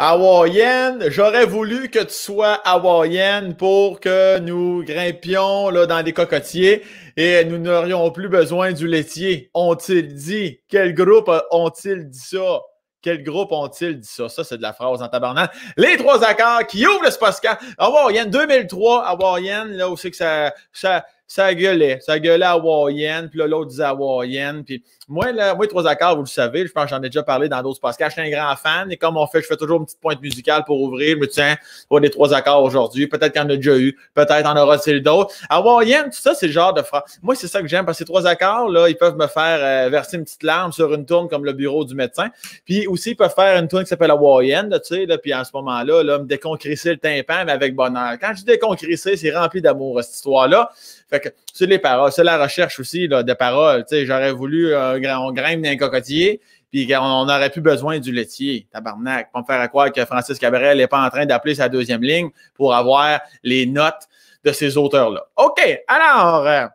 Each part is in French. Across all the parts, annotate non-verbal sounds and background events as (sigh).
Hawaïenne, j'aurais voulu que tu sois hawaïenne pour que nous grimpions là, dans des cocotiers et nous n'aurions plus besoin du laitier. Ont-ils dit? Quel groupe ont-ils dit ça? Quel groupe ont-ils dit ça? Ça, c'est de la phrase en tabarnak. Les trois accords qui ouvrent le Spasca. Hawaïenne 2003, hawaïenne, là où c'est que ça, ça ça gueulait. Ça gueulait hawaïenne, puis l'autre disait hawaïenne. Puis moi, là, moi, trois accords, vous le savez, je pense j'en ai déjà parlé dans d'autres podcasts. Je suis un grand fan et comme on fait, je fais toujours une petite pointe musicale pour ouvrir. Je me tiens, on des trois accords aujourd'hui. Peut-être qu'il y en a déjà eu. Peut-être en aura-t-il d'autres. Hawaïenne, tout ça, c'est le genre de phrase. Moi, c'est ça que j'aime parce que ces trois accords, là, ils peuvent me faire euh, verser une petite larme sur une tourne comme le bureau du médecin. Puis aussi, ils peuvent faire une tourne qui s'appelle hawaïenne, tu sais, là, puis à ce moment-là, là, me déconcrisser le tympan, mais avec bonheur. Quand je dis c'est rempli d'amour, cette histoire-là. Fait que c'est les paroles, c'est la recherche aussi de paroles. j'aurais voulu un euh, on grimpe d'un cocotier, puis on n'aurait plus besoin du laitier, tabarnak. Pour me faire croire que Francis Cabrel n'est pas en train d'appeler sa deuxième ligne pour avoir les notes de ces auteurs-là. OK, alors. Euh,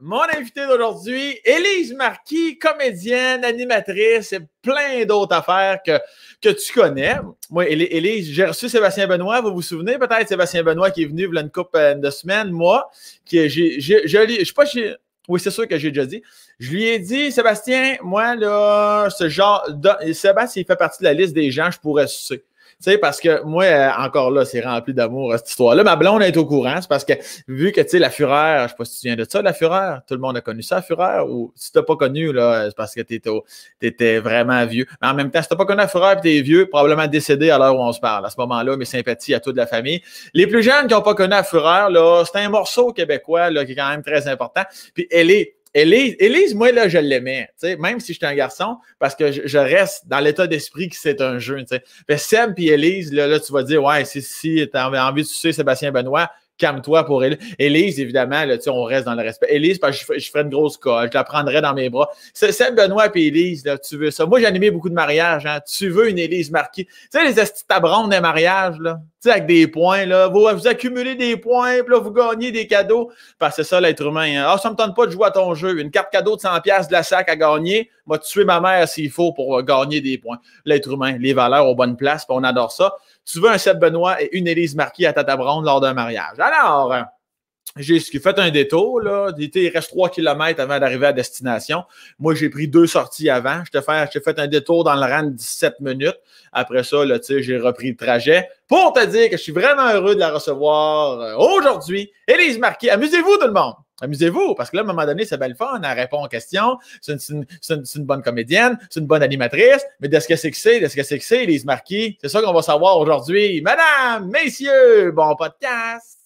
mon invité d'aujourd'hui, Élise Marquis, comédienne, animatrice et plein d'autres affaires que que tu connais. Moi, elise j'ai reçu Sébastien Benoît, vous vous souvenez peut-être, Sébastien Benoît qui est venu il y une coupe euh, de semaine. moi, qui j'ai, je sais pas, oui, c'est sûr que j'ai déjà dit. Je lui ai dit, Sébastien, moi, là, ce genre, de, Sébastien, il fait partie de la liste des gens, je pourrais parce que moi, euh, encore là, c'est rempli d'amour, euh, cette histoire-là. Ma blonde est au courant. C'est parce que, vu que, tu sais, la fureur, je sais pas si tu viens de ça, la fureur, tout le monde a connu ça, la fureur, ou si t'as pas connu, là, euh, c'est parce que tu étais vraiment vieux. Mais en même temps, si t'as pas connu la fureur et es vieux, probablement décédé à l'heure où on se parle. À ce moment-là, mes sympathies à toute la famille. Les plus jeunes qui n'ont pas connu la fureur, là, c'est un morceau québécois, qui est quand même très important. Puis elle est Élise, moi, là, je l'aimais, même si j'étais un garçon, parce que je, reste dans l'état d'esprit que c'est un jeu. sais, Mais Sam et Élise, là, tu vas dire, ouais, si, si tu as envie de sucer Sébastien Benoît, calme-toi pour Élise. Élise, évidemment, là, on reste dans le respect. Élise, parce je, ferai ferais une grosse colle, je la prendrais dans mes bras. Sam Benoît et Élise, là, tu veux ça. Moi, j'ai animé beaucoup de mariages. Hein. Tu veux une Élise marquée. Tu sais, les tabrons des mariages, là sais, avec des points, là, vous, vous, accumulez des points, puis là, vous gagnez des cadeaux. Parce que c'est ça, l'être humain. Hein. Ah, ça me tente pas de jouer à ton jeu. Une carte cadeau de 100$ de la sac à gagner, va tuer ma mère s'il faut pour euh, gagner des points. L'être humain, les valeurs aux bonnes places, on adore ça. Tu veux un Seb Benoît et une Élise Marquis à Tata Brown lors d'un mariage. Alors, j'ai fait un détour, là. Il, reste 3 km avant d'arriver à destination. Moi, j'ai pris deux sorties avant. je J'ai fait un détour dans le rang de 17 minutes. Après ça, là, j'ai repris le trajet pour te dire que je suis vraiment heureux de la recevoir euh, aujourd'hui. Élise Marquis, amusez-vous tout le monde! Amusez-vous, parce que là, à un moment donné, c'est belle fun, elle répond aux questions, c'est une, bonne comédienne, c'est une bonne animatrice, mais de ce que c'est que c'est, de ce que c'est que c'est, Elise Marquis, c'est ça qu'on va savoir aujourd'hui. Madame, messieurs, bon podcast!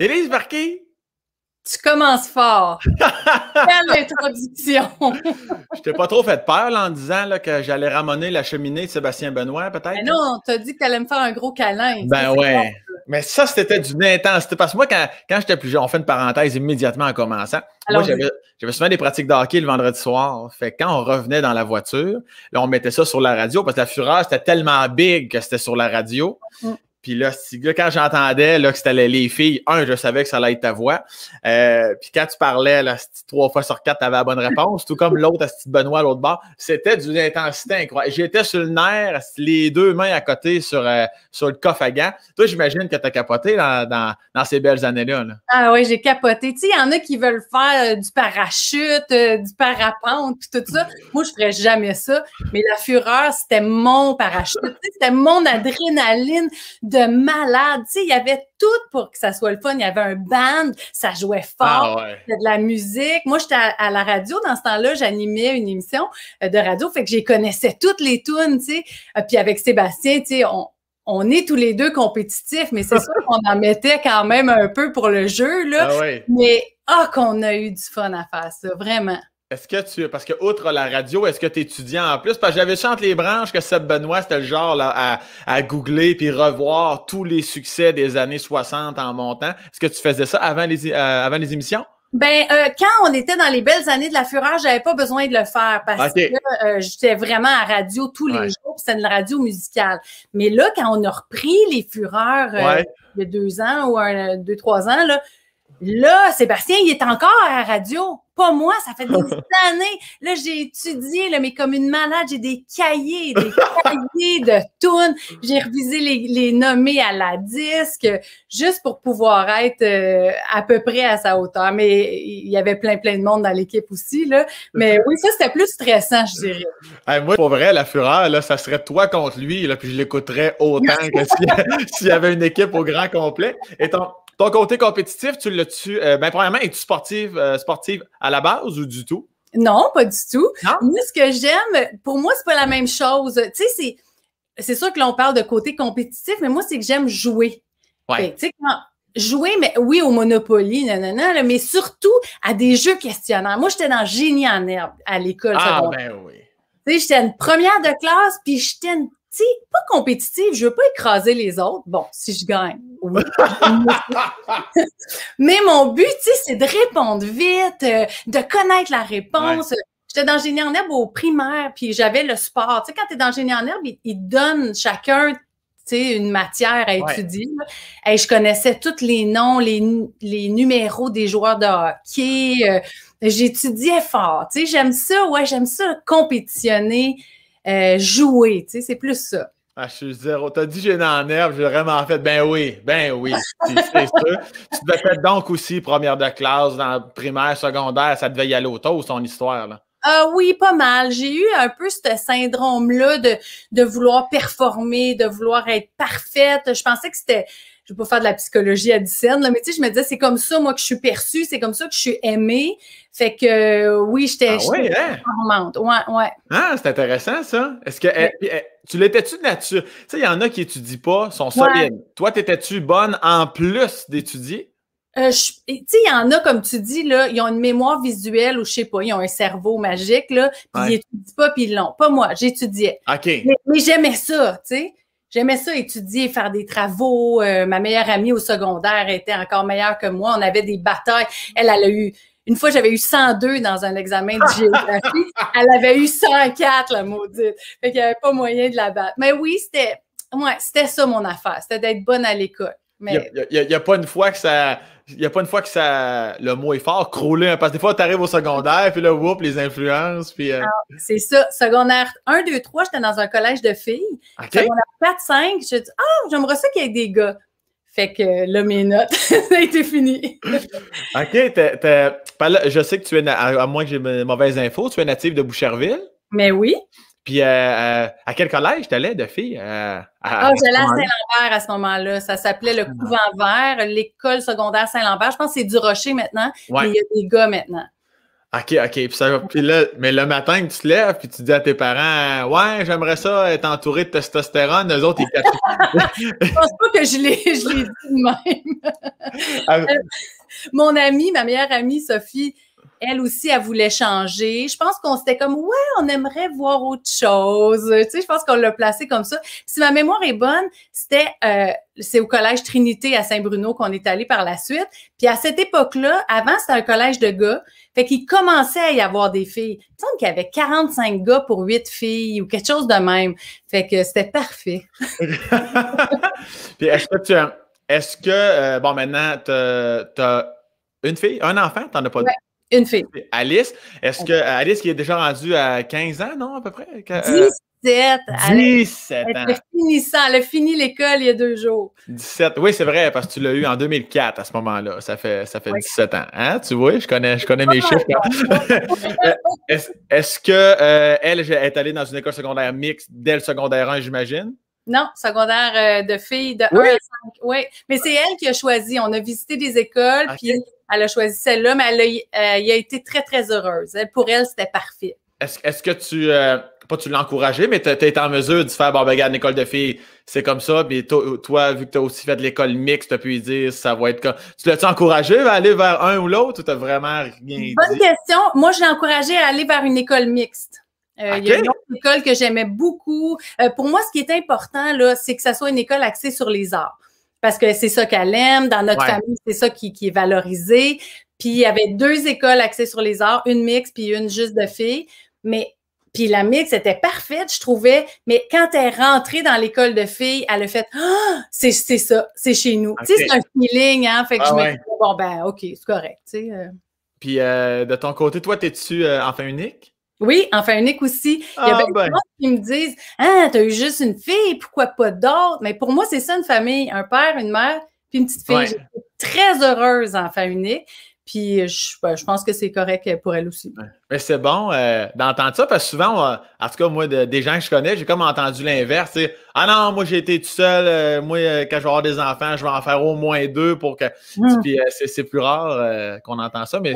Élise Barquet! Tu commences fort. (laughs) Quelle introduction! je t'ai pas trop fait peur en disant que j'allais ramener la cheminée de Sébastien Benoît, peut-être. Mais non, t'as dit que allais me faire un gros câlin. Ben ouais. Mais ça, c'était d'une intensité. Parce que moi, quand, quand j'étais plus jeune, on fait une parenthèse immédiatement en commençant. moi, j'avais souvent des pratiques de le vendredi soir. Fait que quand on revenait dans la voiture, on mettait ça sur la radio parce que la fureur, c'était tellement big que c'était sur la radio. Mm. Puis là, quand j'entendais que c'était les, filles, un, je savais que ça allait être ta voix. Euh, puis quand tu parlais, là, trois fois sur quatre, tu avais la bonne réponse, tout comme l'autre, petit Benoît, à l'autre bord. C'était d'une intensité incroyable. J'étais sur le nerf, les deux mains à côté sur, euh, sur le coffre à gants. Toi, j'imagine que tu as capoté dans, ces belles années-là. Ah oui, j'ai capoté. Tu sais, il y en a qui veulent faire euh, du parachute, du parapente, tout ça. Moi, je ferais jamais ça. Mais la fureur, c'était mon parachute. C'était mon adrénaline de malade. Tu sais, il y avait tout pour que ça soit le fun. Il y avait un band, ça jouait ah, fort, de la musique. Moi, j'étais à, la radio dans ce temps-là, j'animais une émission euh, de radio, fait que j'y connaissais toutes les tunes, tu sais. Euh, puis avec Sébastien, tu sais, on, on est tous les deux compétitifs, mais c'est (laughs) sûr qu'on en mettait quand même un peu pour le jeu, là. Ah mais ah, qu'on a eu du fun à faire ça, vraiment. Est-ce que tu. Parce que, outre la radio, est-ce que tu es étudiant en plus? Parce que j'avais chanté les branches que Seb Benoît, c'était le genre là, à, à googler puis revoir tous les succès des années 60 en montant. Est-ce que tu faisais ça avant les, euh, avant les émissions? Ben euh, quand on était dans les belles années de la fureur, j'avais pas besoin de le faire parce que euh, j'étais vraiment à radio tous les jours, C'est une radio musicale. Mais là, quand on a repris les fureurs il y a deux ans ou un, deux trois ans là, Là, Sébastien, il est encore à la radio. Pas moi, ça fait des (laughs) années. Là, j'ai étudié, là, mais comme une malade, j'ai des cahiers, des cahiers de tunes. J'ai revisé les, les, nommés à la disque, juste pour pouvoir être euh, à peu près à sa hauteur. Mais il y avait plein, plein de monde dans l'équipe aussi, là. Mais oui, ça, c'était plus stressant, je dirais. moi, pour vrai, la fureur, là, ça serait toi contre lui, là, puis je l'écouterais autant que (laughs) s'il y avait une équipe au grand complet. Et ton, ton côté compétitif, tu l'as-tu. bien euh, ben, premièrement, es-tu sportive, euh, sportive à la base ou du tout? Non, pas du tout. Moi, ce que j'aime, pour moi, c'est pas la même chose. Tu sais, c'est. C'est sûr que l'on parle de côté compétitif, mais moi, c'est que j'aime jouer. jouer, mais oui, au Monopoly, nanana, mais surtout à des jeux questionnaires. Moi, j'étais dans génie en herbe à l'école. Ah, ben oui. Tu sais, j'étais une première de classe, puis j'étais une sais, pas compétitive, je veux pas écraser les autres. Bon, si je gagne, (laughs) Mais mon but, tu sais, c'est de répondre vite, euh, de connaître la réponse. J'étais dans Génie en herbe au primaire, puis j'avais le sport. Tu sais, quand t'es dans Génie en herbe, ils, donnent chacun une matière à étudier. Et je connaissais tous les noms, les, les, numéros des joueurs de hockey. Euh, j'étudiais fort. J'aime ça, ouais, j'aime ça compétitionner. Euh, jouer, tu sais, c'est plus ça. Ah, je suis zéro. T'as dit j'ai en herbe, j'ai vraiment fait ben oui, ben oui, c'est (laughs) tu devais peut-être donc aussi première de classe, dans primaire, secondaire, ça devait y aller au taux, son histoire, là. Ah oui, pas mal. J'ai eu un peu ce syndrome-là de, de vouloir performer, de vouloir être parfaite. Je pensais que c'était je veux pas faire de la psychologie à distance, mais tu sais, je me disais, c'est comme ça, moi, que je suis perçue, c'est comme ça que je suis aimée. Fait que euh, oui, j'étais ah, oui, hein? Ouais, ouais. Ah, c'est intéressant, ça. Est-ce que eh, eh, tu l'étais-tu de nature? Tu sais, il y en a qui étudient pas, sont solides. Toi, t'étais-tu bonne en plus d'étudier? Euh, tu sais, il y en a, comme tu dis, là, ils ont une mémoire visuelle ou je sais pas, ils ont un cerveau magique, là, puis ils étudient pas, puis ils l'ont. Pas moi, j'étudiais. OK. Mais, mais j'aimais ça, tu sais. J'aimais ça étudier, faire des travaux. Euh, ma meilleure amie au secondaire était encore meilleure que moi. On avait des batailles. Elle, elle a eu une fois, j'avais eu 102 dans un examen de géographie. (laughs) Elle avait eu 104, la maudite. Fait qu'il n'y avait pas moyen de la battre. Mais oui, c'était ouais, c'était ça mon affaire. C'était d'être bonne à l'école. Il n'y a, pas une fois que ça, il n'y a pas une fois que ça, le mot est fort, croulé. Parce que Des fois, tu arrives au secondaire, puis là, whoop, les influences. Puis, euh, ah, c'est ça. Secondaire 1, 2, 3, j'étais dans un collège de filles. Secondaire 4, 5, j'ai dit Ah, j'aimerais ça qu'il y ait des gars. Fait que là, mes notes, (laughs) ça a été fini. (laughs) OK. t'es Je sais que tu es, à moins que j'ai mauvaise info, tu es native de Boucherville. Mais oui. Puis euh, euh, à quel collège t'allais de fille? Euh, ah, j'allais à, Saint-Lambert à ce moment-là. Ça s'appelait le ah. couvent vert, l'école secondaire Saint-Lambert. Je pense que c'est du Rocher maintenant, il y a des gars maintenant. OK, OK. Puis, mais le matin que tu te lèves, puis tu dis à tes parents Ouais, j'aimerais ça être entouré de testostérone. Eux autres, ils (laughs) Je pense pas que je l'ai, je l'ai dit de même. Ah. Mon amie, ma meilleure amie, Sophie, elle aussi, elle voulait changer. Je pense qu'on s'était comme, ouais, on aimerait voir autre chose. Tu sais, je pense qu'on l'a placé comme ça. Si ma mémoire est bonne, c'était, euh, c'est au collège Trinité à Saint-Bruno qu'on est allé par la suite. Puis à cette époque-là, avant, c'était un collège de gars. Fait qu'il commençait à y avoir des filles. Il me semble qu'il y avait 45 gars pour 8 filles ou quelque chose de même. Fait que c'était parfait. (laughs) Puis est-ce que tu, est euh, bon, maintenant, tu as une fille, un enfant, tu n'en as pas ouais. Une fille. Alice, est-ce que Alice qui est déjà rendue à 15 ans, non, à peu près? 17. 17 euh, elle, ans. Elle ça. elle a fini l'école il y a deux jours. 17. Oui, c'est vrai, parce que tu l'as eu en 2004 à ce moment-là. Ça fait, ça fait 17 ans. Hein, tu vois, je connais, je connais mes chiffres. Hein. (laughs) Euh, est-ce, qu'elle que euh, elle est allée dans une école secondaire mixte dès le secondaire 1, j'imagine? Non, secondaire euh, de filles de 1 à 5. Oui, mais c'est elle qui a choisi. On a visité des écoles, puis elle a choisi celle-là, mais elle a, euh, été très, très heureuse. pour elle, c'était parfait. Est-ce que tu, euh, pas tu l'as mais tu es en mesure de faire, bon, ben, regarde, l'école de filles, c'est comme ça. Puis toi, vu que tu as aussi fait de l'école mixte, tu as pu dire, ça va être comme. Tu l'as-tu encouragé à aller vers un ou l'autre ou tu vraiment rien Bonne question. Moi, je l'ai encouragé à aller vers une école mixte. Euh, il y a une autre école que j'aimais beaucoup. Euh, pour moi, ce qui est important, là, c'est que ça soit une école axée sur les arts. Parce que c'est ça qu'elle aime. Dans notre famille, c'est ça qui, est valorisé. Puis il y avait deux écoles axées sur les arts, une mixte puis une juste de filles. Mais puis la mixte, était parfaite, je trouvais. Mais quand elle est rentrée dans l'école de filles, elle a fait Ah, c'est, ça, c'est chez nous. Tu sais, c'est un feeling, hein. Fait ah je me bon, ben, OK, c'est correct. Euh. Puis de ton côté, toi, t'es-tu enfin fin unique? Oui, enfin unique aussi. Il y a ah, beaucoup des gens qui me disent Ah, t'as eu juste une fille, pourquoi pas d'autres? Mais pour moi, c'est ça une famille, un père, une mère, puis une petite fille. J'étais très heureuse enfin unique. Puis ben, je, pense que c'est correct pour elle aussi. Mais c'est bon euh, d'entendre ça parce que souvent, en tout cas, moi, des gens que je connais, j'ai comme entendu l'inverse. C'est Ah non, moi j'ai été tout seul, euh, moi, euh, quand je vais avoir des enfants, je vais en faire au moins deux pour que. Mmh. Puis c'est plus rare qu'on entend ça, mais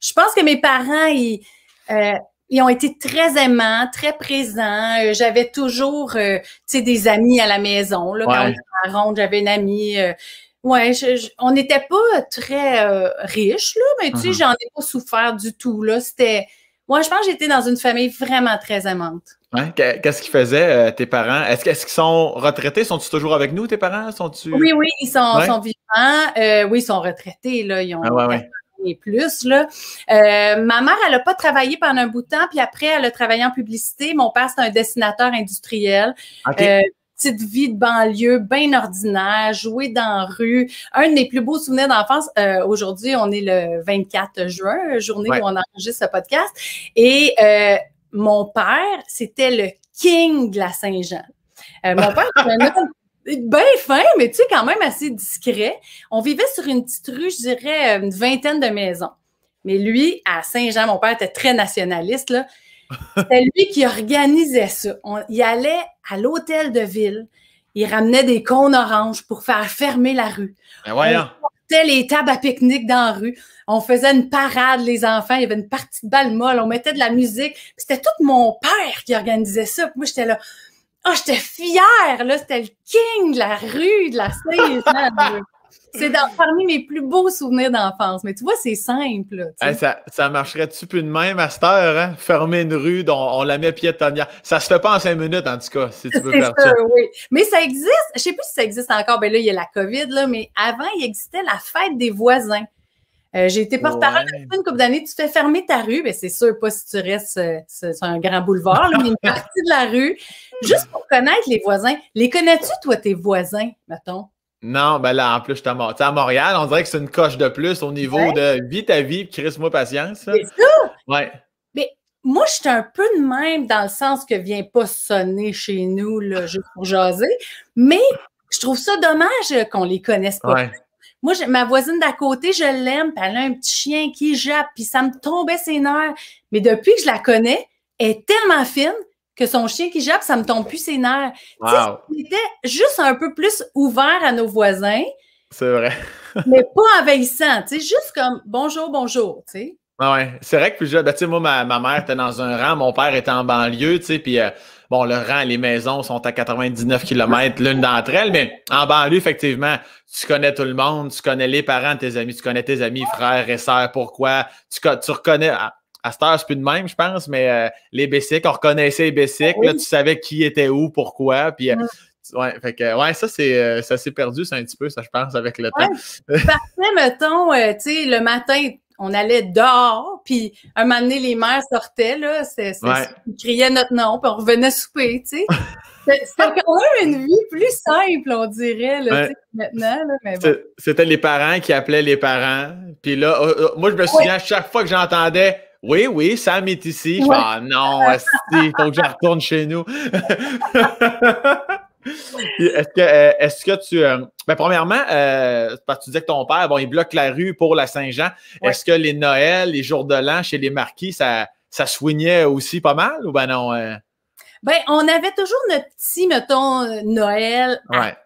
Je pense que mes parents, ils ils ont été très aimants, très présents. Euh, j'avais toujours, euh, tu sais, des amis à la maison. Là, Quand j'étais était ronde, j'avais une amie. Euh, ouais, on n'était pas très riches, là, mais tu sais, uh-huh. j'en ai pas souffert du tout. Là, c'était. Moi, je pense que j'étais dans une famille vraiment très aimante. Qu'est-ce qu'ils faisaient, tes parents? Est-ce, qu'ils sont retraités? Sont-ils toujours avec nous, tes parents? sont Oui, oui, ils sont, vivants. oui, ils sont retraités. Là. Ils ont ah, plus. Là. Euh, ma mère, elle n'a pas travaillé pendant un bout de temps, puis après, elle a travaillé en publicité. Mon père, c'est un dessinateur industriel. Euh, petite vie de banlieue, bien ordinaire, jouer dans la rue. Un de mes plus beaux souvenirs d'enfance, euh, aujourd'hui, on est le 24 juin, journée où on enregistre ce podcast. Et mon père, c'était le king de la Saint-Jean. mon père, c'est un (laughs) bien fin, mais tu sais, quand même assez discret. On vivait sur une petite rue, je dirais, une vingtaine de maisons. Mais lui, à Saint-Jean, mon père était très nationaliste, C'était lui qui organisait ça. On, il allait à l'hôtel de ville. Il ramenait des cônes oranges pour faire fermer la rue. Ben On portait les tables à pique-nique dans la rue. On faisait une parade, les enfants. Il y avait une partie de balle molle. On mettait de la musique. C'était tout mon père qui organisait ça. moi, j'étais là oh, j'étais fière, là, c'était le king de la rue, de la scène. (laughs) c'est parmi mes plus beaux souvenirs d'enfance. Mais tu vois, c'est simple. ça, ça marcherait-tu plus de même à cette Hein? Fermer une rue, dont on la met piétonnière. Ça se fait pas en cinq minutes, en tout cas, si tu veux faire ça. Oui. Mais ça existe. Je sais plus si ça existe encore. Ben là, il y a la COVID, là, mais avant, il existait la fête des voisins. Euh, j'ai été porte-parole une couple d'années. Tu fais fermer ta rue, mais ben, c'est sûr, pas si tu restes euh, sur un grand boulevard, mais une (laughs) partie de la rue. Juste pour connaître les voisins. Les connais-tu, toi, tes voisins, mettons? Non, ben là, en plus, je es à, Montréal. On dirait que c'est une coche de plus au niveau de vie ta vie, Chris, moi patience. C'est ça! Oui. Mais moi, je suis un peu de même dans le sens que vient pas sonner chez nous, le juste pour jaser. Mais je trouve ça dommage euh, qu'on les connaisse pas. Ouais. Moi, ma voisine d'à côté, je l'aime, puis elle a un petit chien qui jappe, puis ça me tombait ses nerfs. Mais depuis que je la connais, elle est tellement fine que son chien qui jappe, ça me tombe plus ses nerfs. Wow. Tu était juste un peu plus ouvert à nos voisins. C'est vrai. (laughs) mais pas envahissant, tu sais, juste comme bonjour, bonjour, tu sais. Ah ouais, c'est vrai que puis, ben, tu sais, moi, ma, mère était dans un rang, mon père était en banlieue, tu sais, puis euh, Bon, le rang, les maisons sont à 99 km l'une d'entre elles, mais en banlieue, effectivement, tu connais tout le monde, tu connais les parents de tes amis, tu connais tes amis, frères et sœurs, pourquoi, tu, reconnais. À, cette heure, c'est plus de même, je pense, mais euh, les bicycles, on reconnaissait les bicycles, ah là, tu savais qui était où, pourquoi, puis euh, Ouais, ça, c'est, ça euh, s'est perdu, ça, un petit peu, ça, je pense, avec le temps. Parfait, mettons, tu le matin, on allait dehors, puis un moment donné, les mères sortaient, là, c'est, ils criaient notre nom, puis on revenait souper, tu sais. (laughs) C'était quand même une vie plus simple, on dirait, là, maintenant. Là, C'était les parents qui appelaient les parents. Puis là, oh, oh, moi, je me souviens, à chaque fois que j'entendais oui, oui, Sam est ici. Je ah non, il faut que je retourne chez nous. (laughs) Est-ce que, euh, que tu. Euh, ben, premièrement, euh, parce que tu disais que ton père, bon, il bloque la rue pour la Saint-Jean. Est-ce que les Noëls, les jours de l'an chez les marquis, ça, ça soignait aussi pas mal ou ben non? Ben, on avait toujours notre petit, mettons, Noël à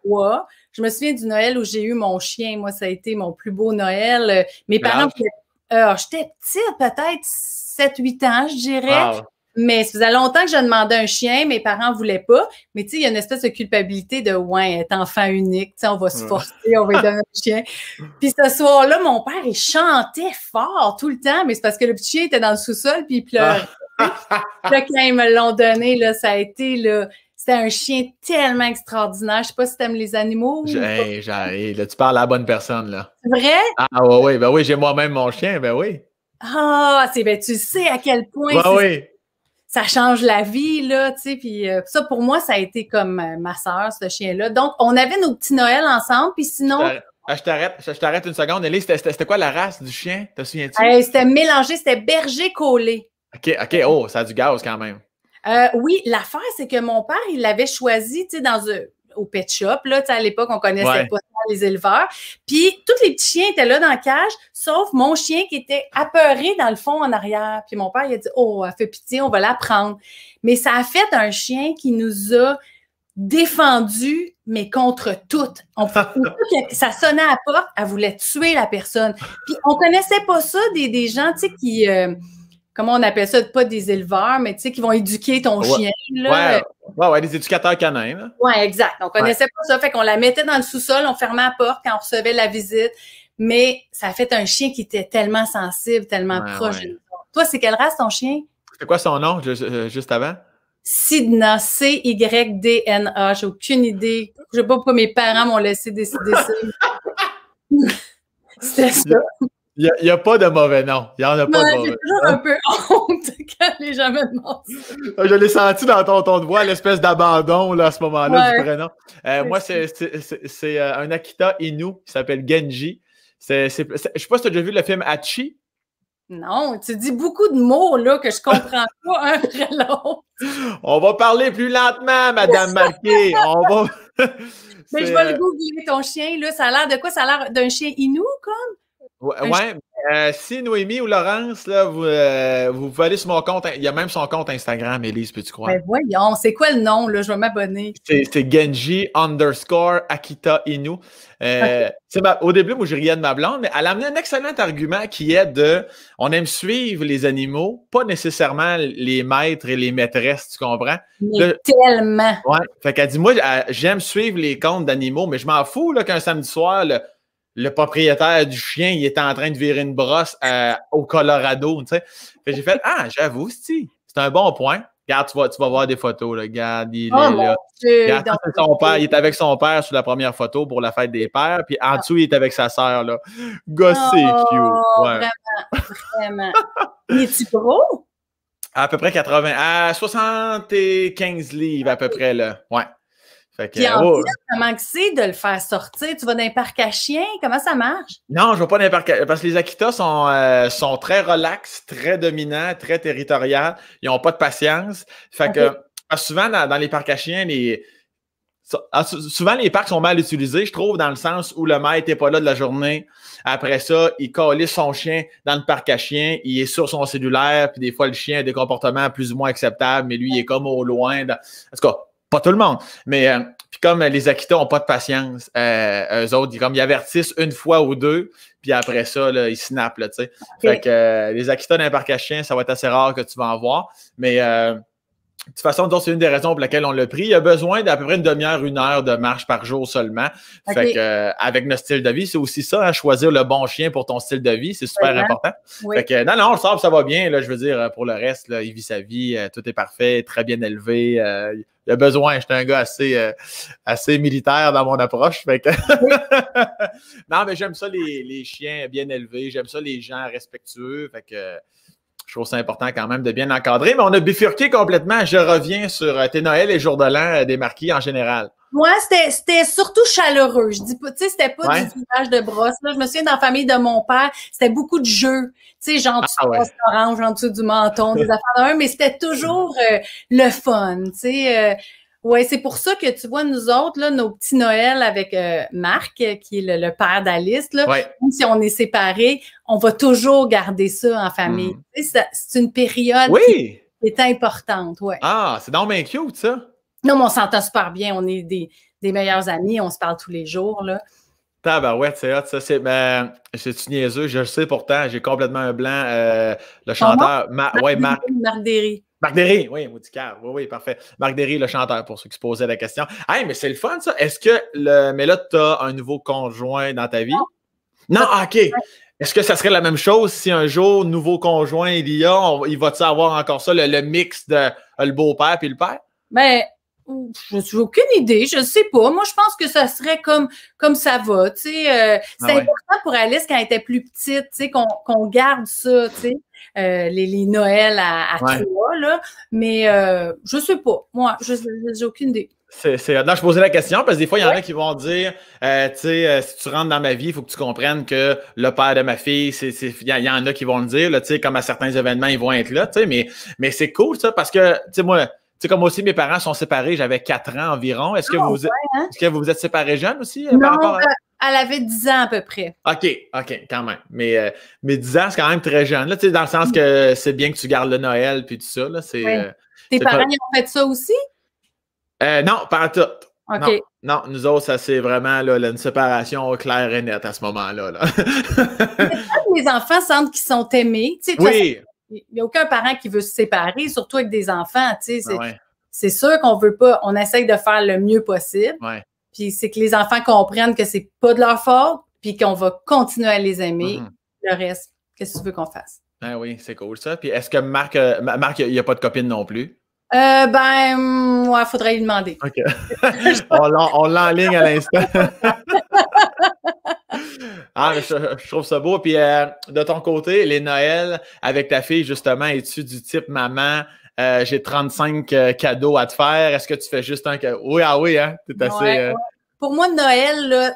Je me souviens du Noël où j'ai eu mon chien. Moi, ça a été mon plus beau Noël. Mes parents, j'étais petite, peut-être 7-8 ans, je dirais. Mais ça faisait longtemps que je demandais un chien, mes parents ne voulaient pas. Mais tu sais, il y a une espèce de culpabilité de ouais, être enfant unique, tu sais, on va se forcer, on va lui donner un chien. (laughs) Puis ce soir-là, mon père, il chantait fort tout le temps, mais c'est parce que le petit chien était dans le sous-sol puis il pleurait. (laughs) quand ils me l'ont donné, là, ça a été là. C'était un chien tellement extraordinaire. Je ne sais pas si tu aimes les animaux. J'ai, j'ai, là, tu parles à la bonne personne, là. C'est vrai? Ah ouais, oui, ben oui, j'ai moi-même mon chien, ben oui. Ah, c'est ben tu sais à quel point ben, oui ça change la vie, là, tu sais. Puis euh, ça, pour moi, ça a été comme euh, ma soeur, ce chien-là. Donc, on avait nos petits Noël ensemble, puis sinon... Ah, je t'arrête, je t'arrête une seconde. Elie, c'était quoi la race du chien? Te souviens-tu? Euh, c'était mélangé, c'était berger collé. OK, OK. Oh, ça a du gaz quand même. oui, l'affaire, c'est que mon père, il l'avait choisi, tu sais, dans au pet shop. Là, à l'époque, on connaissait pas les éleveurs. Puis tous les petits chiens étaient là dans la cage, sauf mon chien qui était apeuré dans le fond en arrière. Puis mon père, il a dit Oh, elle fait pitié, on va la prendre. Mais ça a fait un chien qui nous a défendu, mais contre tout. On, (laughs) ça sonnait à la porte, elle voulait tuer la personne. Puis on connaissait pas ça des, des gens qui. Euh, comment on appelle ça, pas des éleveurs, mais tu sais, qui vont éduquer ton chien. Là. Ouais. ouais. des éducateurs canins. même. Ouais, exact. On connaissait pas ça. Fait qu'on la mettait dans le sous-sol, on fermait la porte quand on recevait la visite. Mais ça a fait un chien qui était tellement sensible, tellement proche. Toi, c'est quelle race ton chien? C'est quoi son nom juste euh, avant? Sidna, C-Y-D-N-A. J'ai aucune idée. Je sais pas pourquoi mes parents m'ont laissé décider ça. (laughs) (laughs) C'était ça. Il n'y a, pas de mauvais nom. Il n'y en a pas de mauvais J'ai toujours hein? un peu honte (laughs) quand les gens me demandent ah, Je l'ai senti dans ton ton de voix, l'espèce d'abandon à ce moment-là du prénom. Euh, moi, c'est euh, un Akita Inu qui s'appelle Genji. je ne sais pas si tu as déjà vu le film Hachi. Non, tu dis beaucoup de mots là que je comprends (laughs) pas un après l'autre. On va parler plus lentement, Madame Marquet. On va. (laughs) Mais je vais le euh, googler, ton chien, là. Ça a l'air de quoi? Ça a l'air d'un chien Inu, comme? Ouais, ben, euh, si Noémie ou Laurence, vous, euh, sur mon compte. Il y a même son compte Instagram, Élise, peux-tu croire? Ben voyons, c'est quoi le nom? Là? Je vais m'abonner. C'est Genji underscore Akita Inu. Euh, au début, moi, je riais de ma blonde, mais elle a amené un excellent argument qui est de on aime suivre les animaux, pas nécessairement les maîtres et les maîtresses, tu comprends? Mais tellement. Ouais. Fait qu'elle dit moi, j'aime suivre les comptes d'animaux, mais je m'en fous qu'un samedi soir, le propriétaire du chien, il était en train de virer une brosse euh, au Colorado. J'ai fait Ah, j'avoue, c'est un bon point. Regarde, tu vas, voir des photos. Là. Regarde, il oh, est là. Regarde, Il est avec son père sur la première photo pour la fête des pères. Puis en dessous, il est avec sa sœur. Gossé, oh, Vraiment, vraiment. il est-tu gros? À peu près 80, à 75 livres à peu près, là. Ouais. Fait que, Puis en fait, oh. comment de le faire sortir? Tu vas dans un parc à chien Comment ça marche? Non, je ne vais pas dans un parc à... Parce que les Akitas sont, euh, sont très relax, très dominants, très territorial. Ils n'ont pas de patience. Fait que souvent, dans, les parcs à chiens, les... Ah, souvent, les parcs sont mal utilisés, je trouve, dans le sens où le maître n'est pas là de la journée. Après ça, il colle son chien dans le parc à chien, il est sur son cellulaire, puis des fois, le chien a des comportements plus ou moins acceptables, mais lui, il est comme au loin. En tout pas tout le monde, mais euh, puis comme les Akita n'ont pas de patience, euh, eux autres, ils, comme, ils avertissent une fois ou deux, puis après ça, là, ils snappent. Là, sais. Fait que euh, les Aquitains d'un parc à ça va être assez rare que tu vas en voir. Mais euh, de toute façon, c'est une des raisons pour laquelle on l'a pris. Il a besoin d'à peu près une demi-heure, une heure de marche par jour seulement. Euh, avec notre style de vie, c'est aussi ça, hein, choisir le bon chien pour ton style de vie, c'est super important. Non, Fait que, non, non, le sort, ça va bien. Là, je veux dire, euh, pour le reste, il vit sa vie, euh, tout est parfait, très bien élevé. il a besoin. J'étais un gars assez, assez militaire dans mon approche. (laughs) non, mais j'aime ça les, les, chiens bien élevés. J'aime ça les gens respectueux. Fait que je trouve ça important quand même de bien encadrer, mais on a bifurqué complètement. Je reviens sur euh, tes Noël et jour de l'an euh, des marquis en général. Moi, c'était surtout chaleureux. Je dis pas, tu sais, c'était pas des du de brosse. je me souviens dans la famille de mon père, c'était beaucoup de jeux. Tu sais, genre du ah, restaurant, orange, en dessous du menton, des (laughs) affaires mais c'était toujours euh, le fun. Tu sais, oui, c'est pour ça que tu vois, nous autres, là, nos petits Noël avec euh, Marc, euh, qui est le, père d'Alice, même si on est séparés, on va toujours garder ça en famille. Hmm. C'est une période qui est importante. Ouais. Ah, c'est dans bien cute, ça. Non, mais on s'entend super bien. On est des, meilleurs amis. On se parle tous les jours. Là. Tabarouette, c'est ça. C'est, ben, c'est niaiseux, je le sais pourtant, j'ai complètement un blanc. Euh, le chanteur, oui, ouais, Marc. Marc Derry, oui, Mouticard, oui, oui, parfait. Marc Derry, le chanteur, pour ceux qui se posaient la question. Hey, mais c'est le fun, ça. Est-ce que le. Mais là, tu as un nouveau conjoint dans ta vie? Non, ah, OK. Est-ce que ça serait la même chose si un jour, nouveau conjoint, il y a, il va-tu avoir encore ça, le, mix de euh, le beau-père puis le père? Ben, je n'ai aucune idée, je ne sais pas. Moi, je pense que ça serait comme, comme ça va. Euh, c'est ah important pour Alice quand elle était plus petite, qu'on, garde ça, euh, les, les Noëls à, à Mais euh, je ne sais pas. Moi, je n'ai aucune idée. C'est, je posais la question parce que des fois, il y en a qui vont dire si tu rentres dans ma vie, il faut que tu comprennes que le père de ma fille, il y, en a qui vont le dire, comme à certains événements, ils vont être là, mais, mais c'est cool ça parce que, tu moi, sais, comme aussi, mes parents sont séparés, j'avais 4 ans environ. Ah, hein? Est-ce que, vous, vous êtes séparés jeunes aussi? Euh, euh, elle avait 10 ans à peu près. OK, OK, quand même. Mais, euh, mais 10 ans, c'est quand même très jeune. tu dans le sens mm. que c'est bien que tu gardes le Noël puis tout ça. Là, c'est, Tes parents ont fait ça aussi? non, pas tout. Non, nous autres, ça c'est vraiment là, une séparation claire et nette à ce moment-là. Là. les enfants sentent qu'ils sont aimés. oui. Il n'y a aucun parent qui veut se séparer, surtout avec des enfants. Ben c'est sûr qu'on veut pas, on essaye de faire le mieux possible. Puis c'est que les enfants comprennent que c'est pas de leur faute, puis qu'on va continuer à les aimer. Mhm. Le reste, qu'est-ce que tu veux qu'on fasse? Ben oui, c'est cool ça. Puis est-ce que Marc, euh, Marc, il n'y a pas de copine non plus? Euh, ben, mm, ouais, faudrait lui demander. OK. (laughs) on l'enligne à l'instant. (laughs) ah, je, trouve ça beau. Puis euh, de ton côté, les Noëls avec ta fille, justement, es-tu du type maman? Euh, j'ai 35 euh, cadeaux à te faire. Est-ce que tu fais juste un cadeau? Oui, ah oui, hein? assez. Pour moi, Noël, là,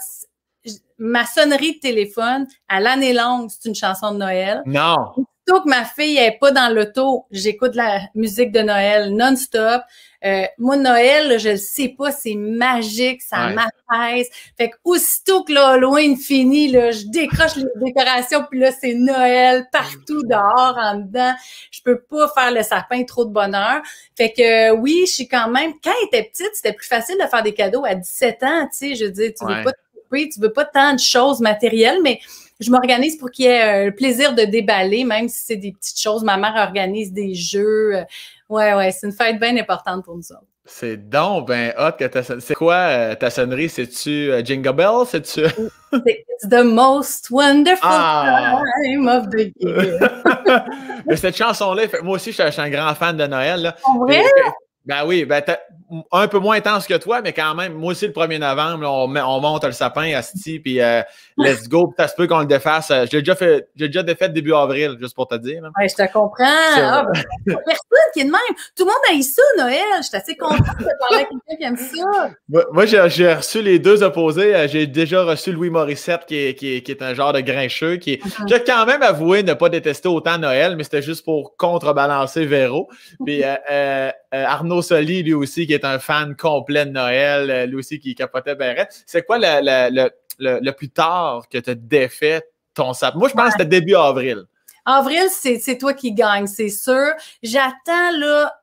ma sonnerie de téléphone à l'année longue, c'est une chanson de Noël. Non aussitôt que ma fille est pas dans l'auto, j'écoute la musique de Noël non-stop. Euh, moi, Noël, je le sais pas, c'est magique, ça ouais. m'apaise. Fait que aussitôt que le loin finit, là, je décroche les décorations, puis là, c'est Noël partout dehors, en dedans. Je peux pas faire le sapin trop de bonheur. Fait que euh, oui, je suis quand même. Quand elle était petite, c'était plus facile de faire des cadeaux à 17 ans, tu sais. Je dis, tu veux pas tu veux pas tant de choses matérielles, mais je m'organise pour qu'il y ait euh, le plaisir de déballer, même si c'est des petites choses. Ma mère organise des jeux. Euh, ouais, ouais, c'est une fête bien importante pour nous autres. C'est donc ben hot que ta C'est quoi euh, ta sonnerie? C'est-tu Jingle Bell? C'est-tu... (laughs) It's the most wonderful ah! time of the year. (laughs) cette chanson-là, moi aussi, je suis un grand fan de Noël. En vrai? ben oui, ben un peu moins intense que toi, mais quand même, moi aussi, le 1er novembre, on, monte le sapin, à Asti, puis euh, let's go, puis ça se peut qu'on le défasse. Euh, je déjà fait, j'ai déjà défait début avril, juste pour te dire. je te comprends. Ah, ben, personne qui est de même. Tout le monde a eu ça, Noël. Je suis assez contente de parler à quelqu'un qui aime ça. Moi, j'ai, reçu les deux opposés. Euh, j'ai déjà reçu Louis Morissette, qui est, qui, un genre de grincheux, qui mm-hmm. j'ai quand même avoué ne pas détester autant Noël, mais c'était juste pour contrebalancer Véro. Puis Arnaud Soli, lui aussi, qui est un fan complet de Noël, euh, lui aussi qui capotait Beret. C'est quoi le, plus tard que tu as défait ton sapin? Moi, je pense que c'était début avril. Avril, c'est toi qui gagne, c'est sûr. J'attends là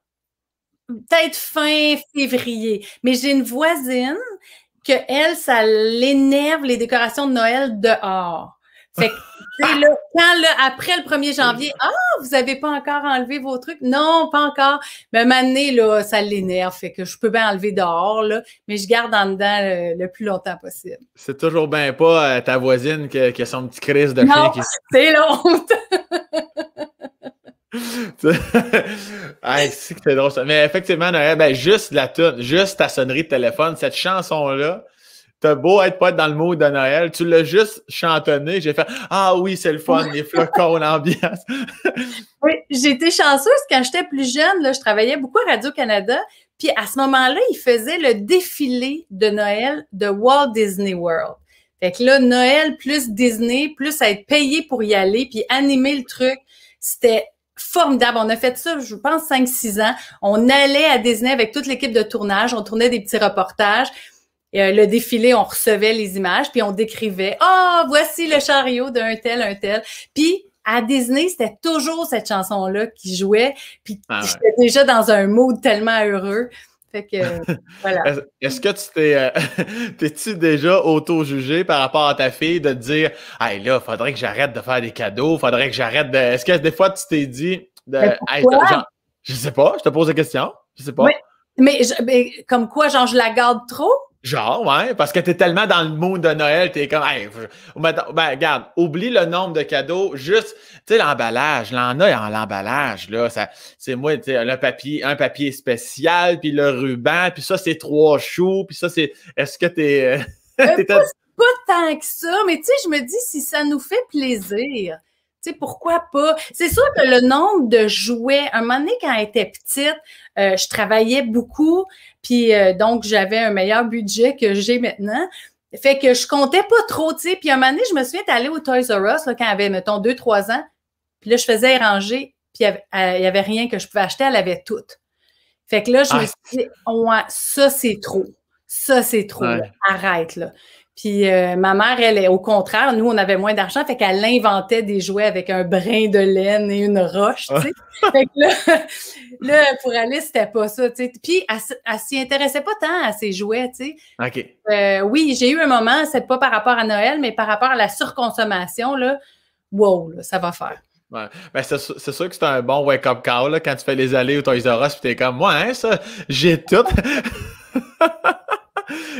peut-être fin février. Mais j'ai une voisine que elle, ça l'énerve les décorations de Noël dehors. Fait quand après le 1er janvier, ah, vous n'avez pas encore enlevé vos trucs? Non, pas encore. Mais maintenant, là, ça l'énerve. Fait que je peux bien enlever dehors, mais je garde en dedans euh, le, plus longtemps possible. C'est toujours bien pas euh, ta voisine qui, a, son petit crise de chien qui. (laughs) C'est l'honte! ah, (laughs) c'est drôle ça. Mais effectivement, ben, juste la juste ta sonnerie de téléphone, cette chanson-là, T'as beau être pas dans le mot de Noël, tu l'as juste chantonné. J'ai fait Ah oui, c'est le fun, les flocons, l'ambiance. (laughs) oui, j'étais chanceuse quand j'étais plus jeune. je travaillais beaucoup à Radio-Canada. Puis à ce moment-là, ils faisaient le défilé de Noël de Walt Disney World. Fait que là, Noël plus Disney, plus être payé pour y aller, puis animer le truc. C'était formidable. On a fait ça, je pense, 5-6 ans. On allait à Disney avec toute l'équipe de tournage. On tournait des petits reportages. Euh, le défilé, on recevait les images, puis on décrivait Ah, oh, voici le chariot d'un tel, un tel. Puis à Disney, c'était toujours cette chanson-là qui jouait. Puis ah j'étais déjà dans un mood tellement heureux. Fait que, (laughs) voilà. Est-ce que tu t'es, euh, (laughs) tes tu déjà auto-jugé par rapport à ta fille de te dire, hey là, faudrait que j'arrête de faire des cadeaux, faudrait que j'arrête de. Est-ce que des fois tu t'es dit, de... je sais pas, je te pose la question, je sais pas. mais, comme quoi, genre, je la garde trop? Genre, ouais, parce que t'es tellement dans le monde de Noël, t'es comme, hey, ben, regarde, oublie le nombre de cadeaux, juste, tu sais, l'emballage, l'en a en l'emballage, là, ça, c'est moi, tu sais, papier, un papier spécial, puis le ruban, puis ça, c'est trois choux, puis ça, c'est, est-ce que t'es, euh, (laughs) euh, pas tant que ça, mais tu sais, je me dis, si ça nous fait plaisir, sais, pourquoi pas? C'est sûr que le nombre de jouets, un moment donné, quand elle était petite, euh, je travaillais beaucoup, puis euh, donc j'avais un meilleur budget que j'ai maintenant. Fait que je comptais pas trop, tu sais. Puis un moment donné, je me suis d'aller au Toys R Us quand elle avait, mettons, deux trois ans. Puis là, je faisais ranger, puis il n'y euh, avait rien que je pouvais acheter, elle avait tout. Fait que là, je me ah. suis dit, ça, c'est trop. Ça, c'est trop. Arrête, là. Puis euh, ma mère, elle est au contraire, nous, on avait moins d'argent, fait qu'elle inventait des jouets avec un brin de laine et une roche, tu ah. fait que (laughs) là, pour Alice, c'était pas ça, tu sais. Puis elle, s'y intéressait pas tant à ses jouets, tu sais. OK. Euh, oui, j'ai eu un moment, c'est pas par rapport à Noël, mais par rapport à la surconsommation, là, wow, ça va faire. Ouais. Ben, c'est sûr que c'est un bon wake-up call là, quand tu fais les allées au Toys R Us t'es comme Moi, hein, ça, j'ai tout. (laughs)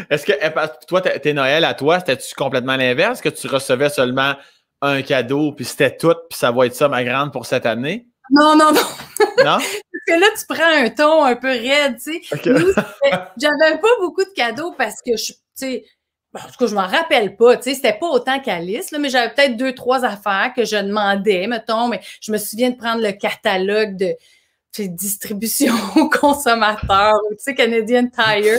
Est-ce que eh, toi, tes Noël à toi, c'était-tu complètement l'inverse? Que tu recevais seulement un cadeau, puis c'était tout, puis ça va être ça ma grande pour cette année? Non, non, non. Non? (laughs) parce que là, tu prends un ton un peu raide, tu sais. J'avais pas beaucoup de cadeaux parce que je, tu sais, en tout cas, je m'en rappelle pas, tu sais, c'était pas autant qu'Alice, mais j'avais peut-être deux, trois affaires que je demandais, mettons, mais je me souviens de prendre le catalogue de, c'est distribution (laughs) consommateur, tu sais, Canadian Tire.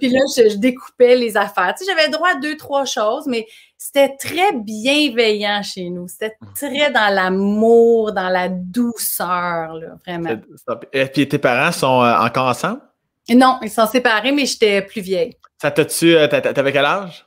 Puis là, je, découpais les affaires. Tu sais, j'avais droit à deux, trois choses, mais c'était très bienveillant chez nous. C'était mhm. très dans l'amour, dans la douceur, là, vraiment. Et eh, puis tes parents sont euh, encore ensemble? Non, ils sont séparés, mais j'étais plus vieille. Ça t'a-tu... Euh, t'avais quel âge?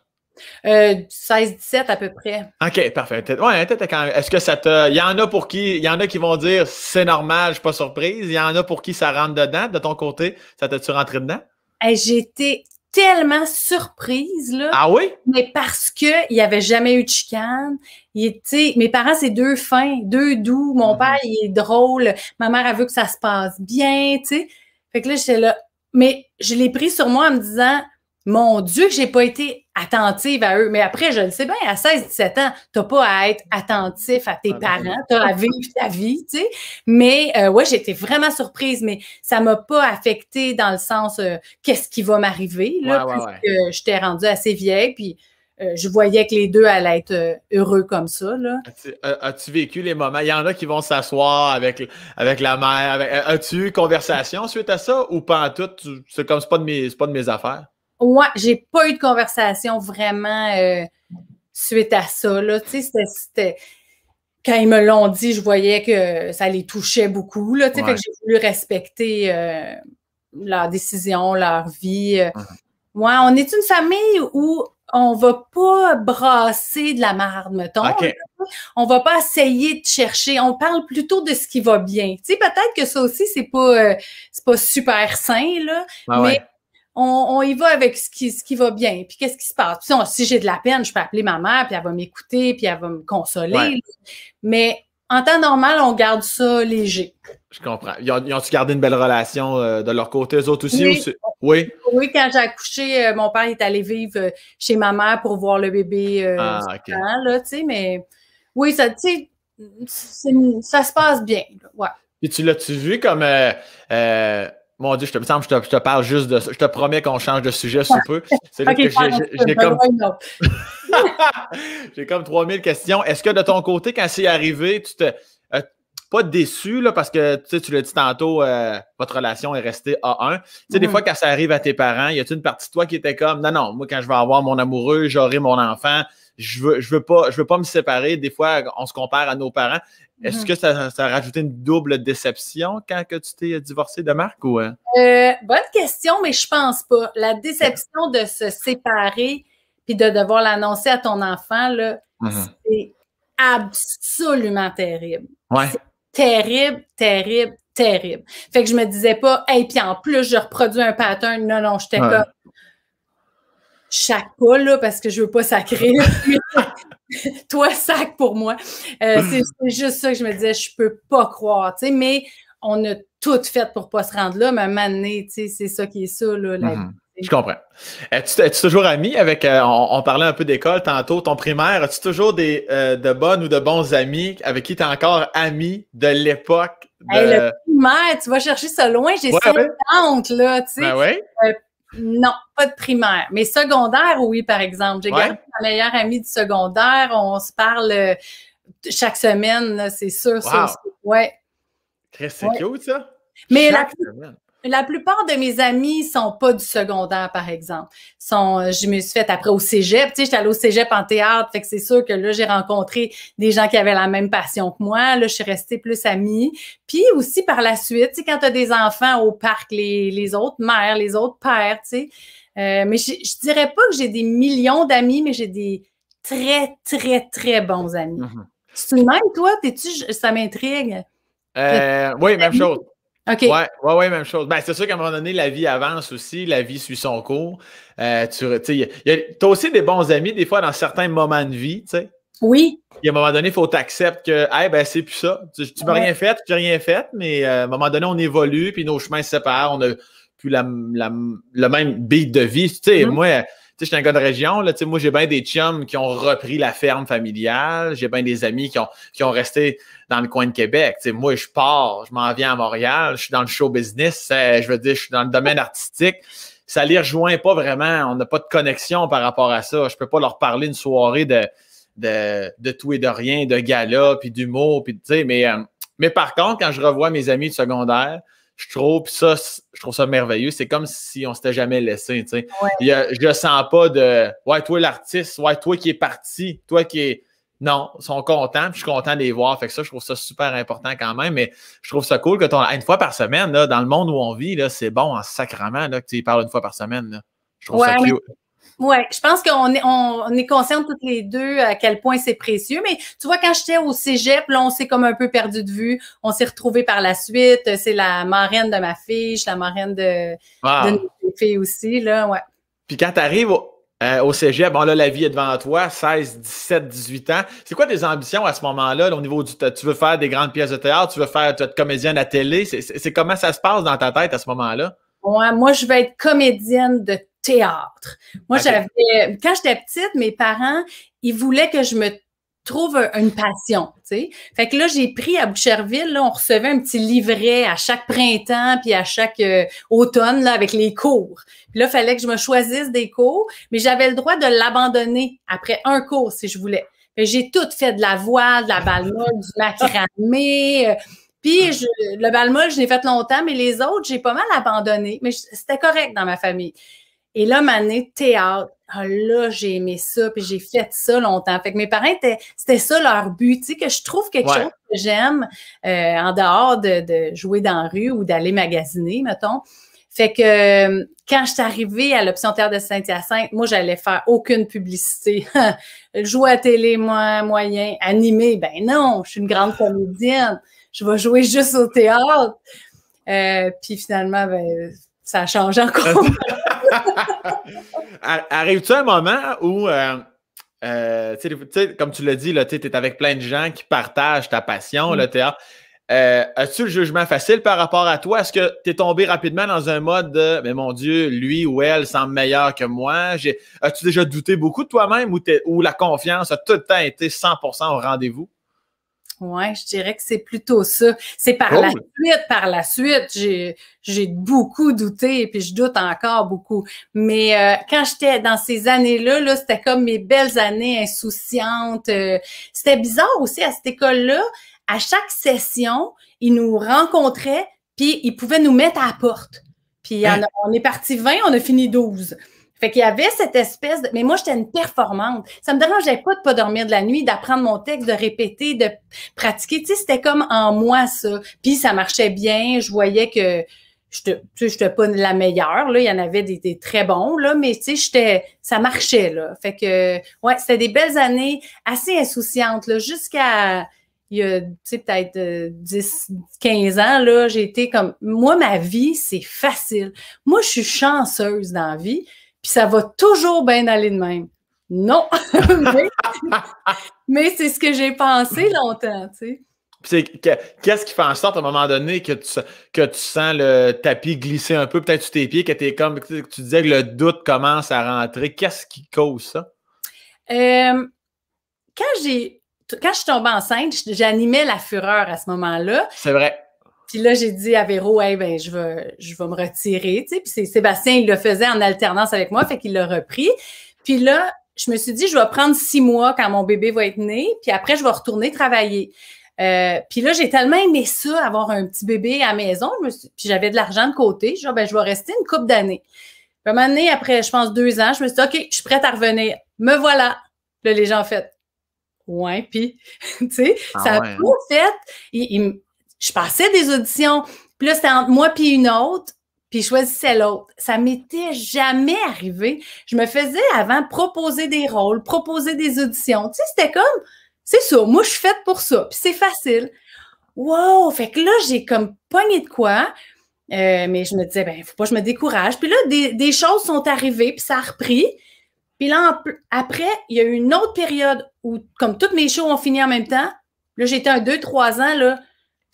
16-17 euh, à peu près. OK, parfait. Ouais, quand... Est-ce que ça te. Il y en a pour qui. Il y en a qui vont dire c'est normal, je suis pas surprise. Il y en a pour qui ça rentre dedans. De ton côté, ça t'a-tu rentré dedans? J'étais J'ai tellement surprise là. Ah oui? Mais parce qu'il n'y avait jamais eu de chicane. Il était, mes parents c'est deux fins, deux doux. Mon mm-hmm. père il est drôle. Ma mère a veut que ça se passe bien, tu sais. Fait que là j'étais là, mais je l'ai pris sur moi en me disant mon Dieu, j'ai pas été attentive à eux. Mais après, je le sais bien, à 16-17 ans, tu n'as pas à être attentif à tes ah, parents, parents, as à vivre ta vie, tu sais. Mais oui, euh, ouais, j'étais vraiment surprise, mais ça m'a pas affectée dans le sens euh, qu'est-ce qui va m'arriver, là, ouais, rendue assez vieille, puis euh, je voyais que les deux allaient être heureux comme ça. As-tu vécu les moments? Il y en a qui vont s'asseoir avec, avec la mère. As-tu eu conversation suite à ça ou pas en tout? C'est comme c'est pas de pas de mes affaires? moi j'ai pas eu de conversation vraiment euh, suite à ça. quand ils me l'ont dit, je voyais que ça les touchait beaucoup. Là, j'ai voulu respecter euh, leur décision, leur vie. Euh. Hum. Ouais. on est une famille où on va pas brasser de la marde, mettons. On va pas essayer de chercher. On parle plutôt de ce qui va bien. peut-être que ça aussi, c'est pas, euh, pas super sain, là. Ah mais on, y va avec ce qui, ce qui va bien. Puis qu'est-ce qui se passe? Puis, si j'ai de la peine, je peux appeler ma mère, puis elle va m'écouter, puis elle va me consoler. Mais en temps normal, on garde ça léger. Je comprends. Ils ont-ils gardé une belle relation euh, de leur côté, eux autres aussi? Oui. oui. quand j'ai accouché, euh, mon père est allé vivre euh, chez ma mère pour voir le bébé. ah, OK. mais oui, ça, ça se passe bien. Puis tu l'as-tu vu comme mon Dieu, je te, je te, parle juste de Je te promets qu'on change de sujet sous peu. C'est que j'ai comme. (laughs) j'ai comme 3000 questions. Est-ce que de ton côté, quand c'est arrivé, tu te. Euh, pas déçu, là, parce que tu l'as dit tantôt, euh, votre relation est restée A1. Tu sais, des fois, quand ça arrive à tes parents, y a t une partie de toi qui était comme Non, non, moi, quand je vais avoir mon amoureux, j'aurai mon enfant, je veux, veux pas, je veux pas me séparer. Des fois, on se compare à nos parents. Est-ce mhm. que ça, a rajouté une double déception quand que tu t'es divorcé de Marc ou? Euh? Euh, bonne question, mais je pense pas. La déception de se séparer puis de devoir l'annoncer à ton enfant, là, mhm. c'est absolument terrible. Terrible, terrible, terrible. Fait que je me disais pas, et puis en plus, je reproduis un pattern. Non, non, j'étais pas chaque pas, là, parce que je veux pas sacrer. (laughs) Toi, sac pour moi. Euh, hmm. c'est juste ça que je me disais, je peux pas croire, tu sais, mais on a tout fait pour pas se rendre là, mais à un tu sais, c'est ça qui est ça, là. Hmm. Je comprends. Es-tu toujours ami avec, euh, on, parlait un peu d'école tantôt, ton primaire, as-tu toujours des, euh, de bonnes ou de bons amis avec qui tu es encore ami de l'époque? De... le primaire, tu vas chercher ça loin, j'ai cinq 50 là, tu sais. Ben ouais. Non, pas de primaire. Mais secondaire, oui, par exemple. J'ai gardé ma meilleure amie du secondaire. On se parle euh, chaque semaine, c'est sûr. Wow. Ouais. Très, c'est ça. Mais la plupart de mes amis sont pas du secondaire, par exemple. Sont, euh, je me suis faite après au cégep. Tu sais, j'étais allée au cégep en théâtre. Fait que c'est sûr que là, j'ai rencontré des gens qui avaient la même passion que moi. Là, je suis restée plus amie. Puis aussi, par la suite, tu sais, quand tu as des enfants au parc, les, autres mères, les autres pères, tu sais. Euh, mais je, dirais pas que j'ai des millions d'amis, mais j'ai des très, très, très bons amis. Tu mm-hmm. même, toi? T'es-tu, ça m'intrigue. Euh, oui, même chose. Oui, Ouais, même chose. Ben, c'est sûr qu'à un moment donné, la vie avance aussi, la vie suit son cours. Euh, tu as aussi des bons amis, des fois, dans certains moments de vie, tu sais. Oui. Et à un moment donné, il faut t'accepter que, ben, c'est plus ça. Tu, tu m'as rien fait, tu n'as rien fait, mais euh, à un moment donné, on évolue, puis nos chemins se séparent, on n'a plus la, le même beat de vie. Tu sais, mm-hmm sais, suis un gars de région, là, moi, j'ai bien des chums qui ont repris la ferme familiale, j'ai bien des amis qui ont, resté dans le coin de Québec. moi, je pars, je m'en viens à Montréal, je suis dans le show business, euh, je veux dire, je suis dans le domaine artistique. Ça ne les rejoint pas vraiment, on n'a pas de connexion par rapport à ça. Je peux pas leur parler une soirée de, de, tout et de rien, de gala, puis d'humour, puis mais, euh, mais par contre, quand je revois mes amis du secondaire, je trouve ça, je trouve ça merveilleux. C'est comme si on s'était jamais laissé. Je ne je sens pas de Ouais, toi l'artiste, ouais, toi qui es parti, toi qui es. Non, ils sont contents, je suis content de les voir. Fait que ça, je trouve ça super important quand même. Mais je trouve ça cool que ton. Une fois par semaine, dans le monde où on vit, c'est bon en sacrament là, que tu parles une fois par semaine. Je trouve ça cute. Oui, je pense qu'on est, on, est conscients toutes les deux à quel point c'est précieux. Mais tu vois, quand j'étais au cégep, là, on s'est comme un peu perdu de vue. On s'est retrouvés par la suite. C'est la marraine de ma fille, je suis la marraine de, de nos filles aussi, là, ouais. Puis quand tu arrives euh, au, cégep, bon, là, la vie est devant toi, 16, 17, 18 ans. C'est quoi tes ambitions à ce moment-là, au niveau du. Tu veux faire des grandes pièces de théâtre, tu veux faire, être comédienne à télé. C'est comment ça se passe dans ta tête à ce moment-là? Ouais, moi, je vais être comédienne de théâtre. Moi, j'avais, quand j'étais petite, mes parents, ils voulaient que je me trouve une passion, tu sais. Fait que là, j'ai pris à Boucherville, là, on recevait un petit livret à chaque printemps puis à chaque euh, automne, là, avec les cours. Puis là, fallait que je me choisisse des cours, mais j'avais le droit de l'abandonner après un cours, si je voulais. j'ai tout fait, de la voile, de la balmole, du macramé. Euh, puis ah. je, le balmol, je l'ai fait longtemps, mais les autres, j'ai pas mal abandonné. Mais c'était correct dans ma famille. Et là, année théâtre. Ah, là, j'ai aimé ça, puis j'ai fait ça longtemps. Fait que mes parents, c'était ça leur but, tu sais, que je trouve quelque chose que j'aime euh, en dehors de, de, jouer dans la rue ou d'aller magasiner, mettons. Fait que euh, quand je suis arrivée à l'option Théâtre de Saint-Hyacinthe, moi, j'allais faire aucune publicité. (laughs) jouer à télé, moi, moyen. animé, ben non, je suis une grande comédienne. Je vais jouer juste au théâtre. Euh, puis finalement, ben, ça a changé encore. (laughs) Arrive-tu un moment où, euh, euh, comme tu l'as dit, tu es avec plein de gens qui partagent ta passion, le mm. théâtre. Euh, as-tu le jugement facile par rapport à toi? Est-ce que tu es tombé rapidement dans un mode de Mais mon Dieu, lui ou elle semble meilleur que moi? As-tu déjà douté beaucoup de toi-même ou, ou, la confiance a tout le temps été 100 au rendez-vous? Ouais, je dirais que c'est plutôt ça. C'est par la suite, par la suite, j'ai, beaucoup douté, et puis je doute encore beaucoup. Mais euh, quand j'étais dans ces années-là, là, c'était comme mes belles années insouciantes. Euh, c'était bizarre aussi à cette école-là. À chaque session, ils nous rencontraient, puis ils pouvaient nous mettre à la porte. Puis hein? on est parti 20, on a fini 12. Fait qu'il y avait cette espèce de. Mais moi, j'étais une performante. Ça me dérangeait pas de pas dormir de la nuit, d'apprendre mon texte, de répéter, de pratiquer. Tu sais, c'était comme en moi, ça. Puis ça marchait bien. Je voyais que je n'étais pas la meilleure. Là. Il y en avait des, très bons, là, mais tu sais, ça marchait. Là. Fait que, ouais, c'était des belles années assez insouciantes, là, jusqu'à il y a peut-être 10, euh, 15 ans, là, j'ai été comme, moi, ma vie, c'est facile. Moi, je suis chanceuse dans la vie puis ça va toujours bien aller de même. Non! (laughs) mais, c'est ce que j'ai pensé longtemps, tu sais. Qu'est-ce qui fait en sorte à un moment donné que tu, que tu sens le tapis glisser un peu, peut-être sur tes pieds, que comme tu disais que le doute commence à rentrer. Qu'est-ce qui cause ça? Euh, quand j'ai quand je suis tombée enceinte, j'animais la fureur à ce moment-là. C'est vrai. Puis là, j'ai dit à Véro, hey, ben, je vais, je vais me retirer. Tu sais. Puis Sébastien, il le faisait en alternance avec moi, fait qu'il l'a repris. Puis là, je me suis dit, je vais prendre six mois quand mon bébé va être né, puis après, je vais retourner travailler. Euh, puis là, j'ai tellement aimé ça, avoir un petit bébé à la maison, puis j'avais de l'argent de côté. Je ah, ben, je vais rester une couple d'années. à un moment donné, après, je pense, deux ans, je me suis dit, OK, je suis prête à revenir. Me voilà. Là, les gens ont fait, ouais, puis, (laughs) tu sais, ah ça a tout hein. fait. Je passais des auditions, puis là, c'était entre moi puis une autre, puis je choisissais l'autre. Ça m'était jamais arrivé. Je me faisais avant proposer des rôles, proposer des auditions. Tu sais, c'était comme, c'est ça, moi, je suis faite pour ça, puis c'est facile. Wow! Fait que là, j'ai comme pogné de quoi. Euh, mais je me disais, ben, faut pas que je me décourage. Puis là, des, choses sont arrivées, puis ça a repris. Puis là, après, il y a eu une autre période où, comme toutes mes shows ont fini en même temps, là, j'étais un 2 trois ans, là,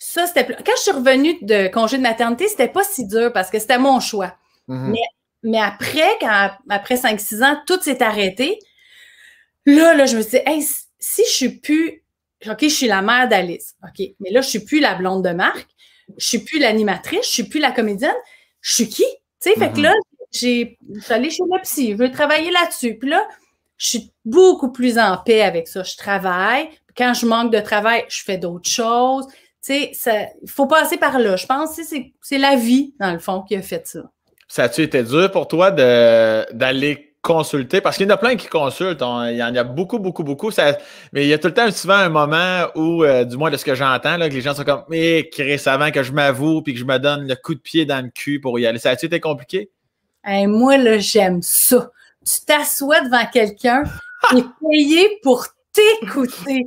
ça, c'était Quand je suis revenue de congé de maternité, c'était pas si dur parce que c'était mon choix. Mhm. mais, après, quand, après 5-6 ans, tout s'est arrêté. Là, là, je me suis dit, si je suis plus. OK, je suis la mère d'Alice. OK. Mais là, je suis plus la blonde de Marc. Je suis plus l'animatrice. Je suis plus la comédienne. Je suis qui? Tu sais, fait que mhm. là, j'ai, je suis chez le psy. Je veux travailler là-dessus. Puis là, je suis beaucoup plus en paix avec ça. Je travaille. Quand je manque de travail, je fais d'autres choses. Tu sais, il faut passer par là. Je pense que c'est la vie, dans le fond, qui a fait ça. Ça a-tu été dur pour toi d'aller consulter? Parce qu'il y en a plein qui consultent. il y en a beaucoup, beaucoup, beaucoup. mais il y a tout le temps souvent un moment où, euh, du moins de ce que j'entends, que les gens sont comme Mais Chris, avant que je m'avoue puis que je me donne le coup de pied dans le cul pour y aller. Ça a-tu été compliqué? moi, là, j'aime ça. Tu t'assois devant quelqu'un (laughs) et payé pour t'écouter.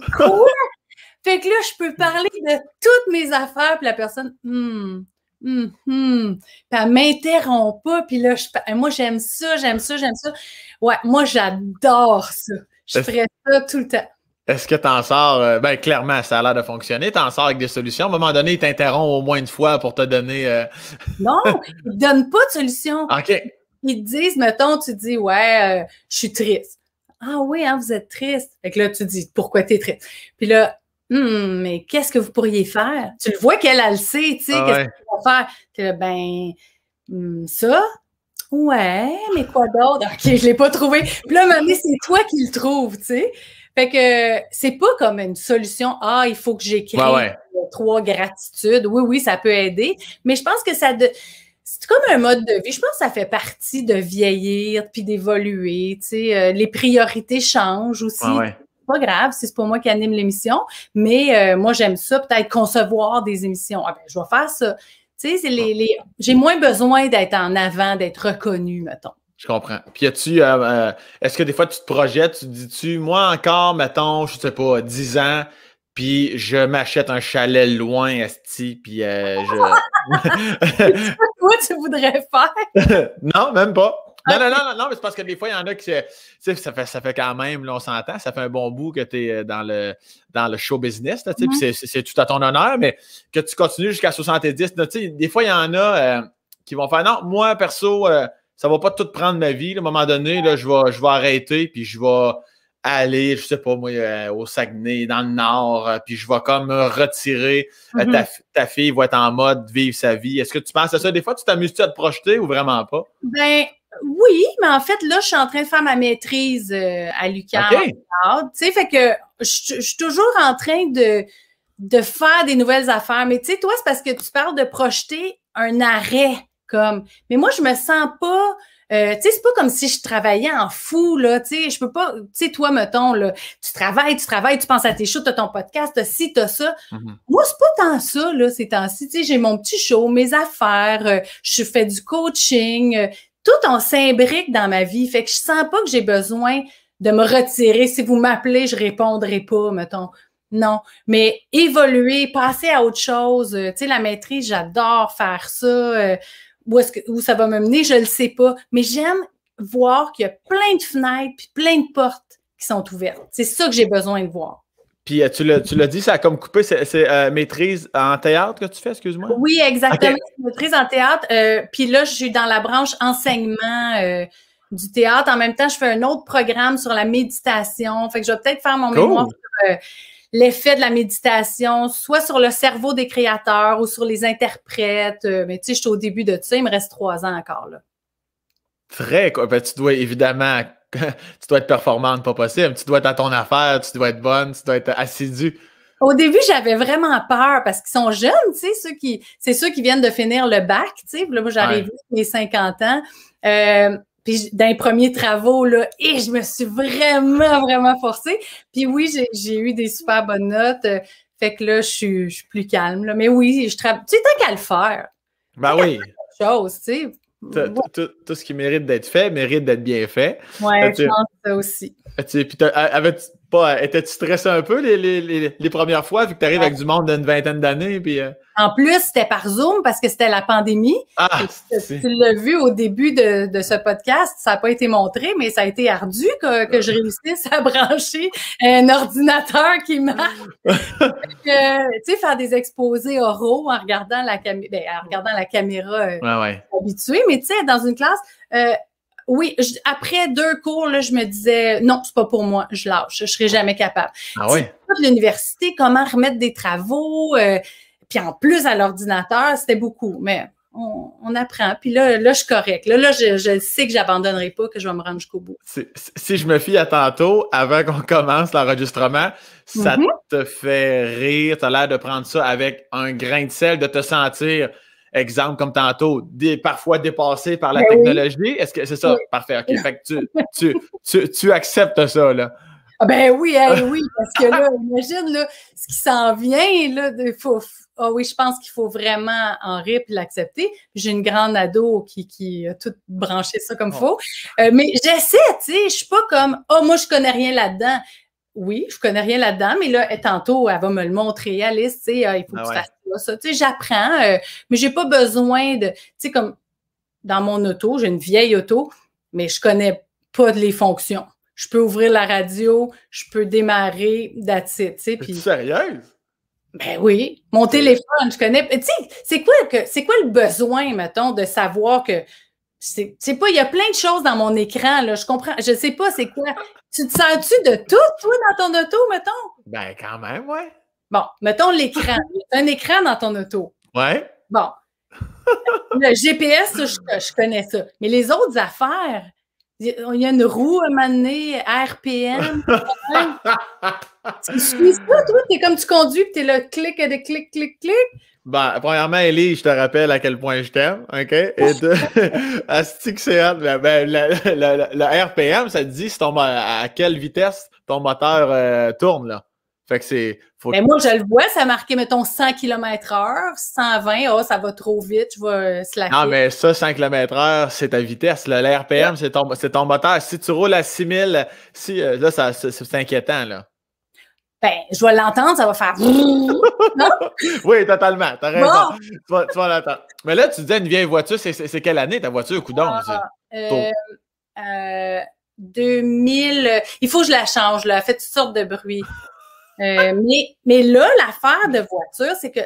Fait que là, je peux parler de toutes mes affaires, puis la personne, hmm, hmm, hum, Puis elle m'interrompt pas, puis là, moi, j'aime ça, j'aime ça, j'aime ça. Ouais, moi, j'adore ça. Je ferais ça tout le temps. Est-ce que t'en sors? Euh, ben, clairement, ça a l'air de fonctionner. T'en sors avec des solutions. À un moment donné, ils t'interrompent au moins une fois pour te donner. Euh, (laughs) non, ils te donnent pas de solution. OK. Ils te disent, mettons, tu dis, ouais, euh, je suis triste. Ah oui, hein, vous êtes triste. Fait que là, tu dis, pourquoi tu es triste? Puis là, Hum, mais qu'est-ce que vous pourriez faire? Tu le vois qu'elle, a le sait, tu sais, ah qu'est-ce que tu va faire? ben, hum, ça? Ouais, mais quoi d'autre? OK, je l'ai pas trouvé. Puis là, maman, c'est toi qui le trouves, tu sais. Fait que c'est pas comme une solution, ah, il faut que j'écrive trois gratitudes. Oui, oui, ça peut aider. Mais je pense que ça. C'est comme un mode de vie. Je pense que ça fait partie de vieillir puis d'évoluer. Tu sais, euh, les priorités changent aussi. Ouais, pas grave c'est pas moi qui anime l'émission, mais euh, moi, j'aime ça, peut-être concevoir des émissions. Ah, ben, je vais faire ça. Tu sais, j'ai moins besoin d'être en avant, d'être reconnu, mettons. Je comprends. Puis, as-tu, euh, euh, est-ce que des fois, tu te projettes, tu te dis-tu, moi encore, mettons, je sais pas, 10 ans, puis je m'achète un chalet loin, Esti, puis (laughs) que tu voudrais faire? (laughs) non, même pas. Non, non, non, non, mais c'est parce que des fois, il y en a qui. Ça fait, ça fait quand même, là, on s'entend, ça fait un bon bout que tu es euh, dans le, dans le show business, là, sais, puis c'est tout à ton honneur, mais que tu continues jusqu'à 70. sais, des fois, il y en a euh, qui vont faire non, moi, perso, ça euh, ça va pas tout prendre ma vie. à un moment donné, là, je, vais, je arrêter, puis je vais aller, je sais pas moi, au Saguenay, dans le Nord, puis je vais comme retirer. ta, mm-hmm. ta, fille va être en mode vivre sa vie. Est-ce que tu penses à ça? Des fois, tu t'amuses-tu à te projeter ou vraiment pas? Ben, oui, mais en fait, là, je suis en train de faire ma maîtrise euh, à l'UQAM. Tu sais, fait que je, suis toujours en train de, de faire des nouvelles affaires. Mais tu sais, toi, c'est parce que tu parles de projeter un arrêt comme. Mais moi, je me sens pas. Euh, tu sais, c'est pas comme si je travaillais en fou, là, tu sais, je peux pas, tu sais, toi, mettons, là, tu travailles, tu travailles, tu penses à tes shows, t'as ton podcast, t'as ci, t'as ça. Mm-hmm. Moi, c'est pas tant ça, là, C'est tant ci tu sais, j'ai mon petit show, mes affaires, euh, je fais du coaching, tout en s'imbrique dans ma vie. Fait que je sens pas que j'ai besoin de me retirer. Si vous m'appelez, je répondrai pas, mettons. Non. Mais évoluer, passer à autre chose. Euh, tu sais, la maîtrise, j'adore faire ça. Euh, où, ce où ça va me mener, je le sais pas. Mais j'aime voir qu'il y a plein de fenêtres puis plein de portes qui sont ouvertes. C'est ça que j'ai besoin de voir. Puis euh, tu l'as dit, ça a comme coupé, c'est euh, maîtrise en théâtre que tu fais, excuse-moi? Oui, exactement, maîtrise en théâtre. Euh, puis là, je suis dans la branche enseignement du théâtre. En même temps, je fais un autre programme sur la méditation. Fait que je vais peut-être faire mon mémoire sur l'effet de la méditation, soit sur le cerveau des créateurs ou sur les interprètes. mais tu sais, je suis au début de ça, il me reste trois ans encore là. Très, quoi. Ben, tu dois évidemment (laughs) tu dois être performante, pas possible. Tu dois être à ton affaire, tu dois être bonne, tu dois être assidue. Au début, j'avais vraiment peur parce qu'ils sont jeunes, tu sais, ceux qui, c'est ceux qui viennent de finir le bac, tu sais. Là, moi, j'arrive ouais. mes 50 ans. Euh, puis dans les premiers travaux, là, et je me suis vraiment, vraiment forcée. Puis oui, j'ai eu des super bonnes notes. fait que là, je suis, plus calme. Mais oui, je travaille. Tu sais, tant qu'à le faire. Ben oui. Chose, tu sais. Tout ce qui mérite d'être fait mérite d'être bien fait. Ouais, je pense ça aussi. Puis, avais euh, étais-tu stressé un peu les, premières fois, vu que tu arrives avec du monde d'une vingtaine d'années? Puis, euh? En plus, c'était par Zoom parce que c'était la pandémie. Ah, tu l'as vu au début de, ce podcast, ça n'a pas été montré, mais ça a été ardu que, que je réussisse à brancher un ordinateur qui marche. tu sais, faire des exposés oraux en regardant la, caméra, ben, en regardant la caméra euh, habituée, mais tu sais, dans une classe oui, après deux cours, je me disais, non, c'est pas pour moi, je lâche, je serai jamais capable. Ah oui? De l'université, comment remettre des travaux, euh, puis en plus à l'ordinateur, c'était beaucoup, mais on, apprend. Puis là, là, je suis correct. Là, je, sais que j'abandonnerai pas, que je vais me rendre jusqu'au bout. Si, je me fie à tantôt, avant qu'on (laughs) commence l'enregistrement, ça mhm. te fait rire, tu as l'air de prendre ça avec un grain de sel, de te sentir exemple, comme tantôt, parfois dépassé par la ben technologie. Est-ce que c'est ça? Parfait. ok. Fait que tu, acceptes ça, là. Ah, ben oui, oui, parce que là, imagine là, ce qui s'en vient, là, de, faut, ah oui, je pense qu'il faut vraiment en rire et l'accepter. J'ai une grande ado qui, a tout branché ça comme il oh. faut. Euh, mais j'essaie, tu sais, je suis pas comme, oh, moi, je connais rien là-dedans. Oui, je connais rien là-dedans, mais là, tantôt, elle va me le montrer, Alice, tu sais, ah, il faut que tu fasses j'apprends, euh, mais j'ai pas besoin de. Tu sais, comme dans mon auto, j'ai une vieille auto, mais je connais pas les fonctions. Je peux ouvrir la radio, je peux démarrer, that's tu Sérieuse? Ben oui, mon téléphone, je connais. Tu sais, c'est quoi quoi le besoin, mettons, de savoir que c'est pas, il y a plein de choses dans mon écran, là. Je comprends. Je sais pas c'est quoi. Tu te sens-tu de tout, toi, dans ton auto, mettons? Ben quand même, ouais. Bon, mettons l'écran. un écran dans ton auto. Ouais. Bon. (laughs) Le GPS, je, connais ça. Mais les autres affaires, il y a une roue à un RPM. tu suis ça, toi? T'es comme tu conduis, tu t'es là, clic, clic, des clic, clic. Ben, premièrement, Ellie, je te rappelle à quel point je t'aime, OK? Et de... (laughs) Astic, c'est la, ben, le RPM, ça te dit à quelle vitesse ton moteur euh, tourne, là. Fait que c'est mais ben, moi, je le vois, ça a marqué, mettons, 100 km heure, 120, oh, ça va trop vite, je vais euh, slacker. Non, mais ça, 100 km heure, c'est ta vitesse. Là. La c'est ton, moteur. Si tu roules à 6000, si, euh, là, ça, c'est, inquiétant, là. Ben, je vais l'entendre, ça va faire... (laughs) Hein? oui, totalement, t'as raison. Tu vas, l'entendre. Mais là, tu disais une vieille voiture, c'est, quelle année ta voiture, coudon? Ah, 2000... Euh, il faut que je la change, là. Elle fait toutes sortes de bruits. Euh, ah. mais, là, l'affaire de voiture, c'est que,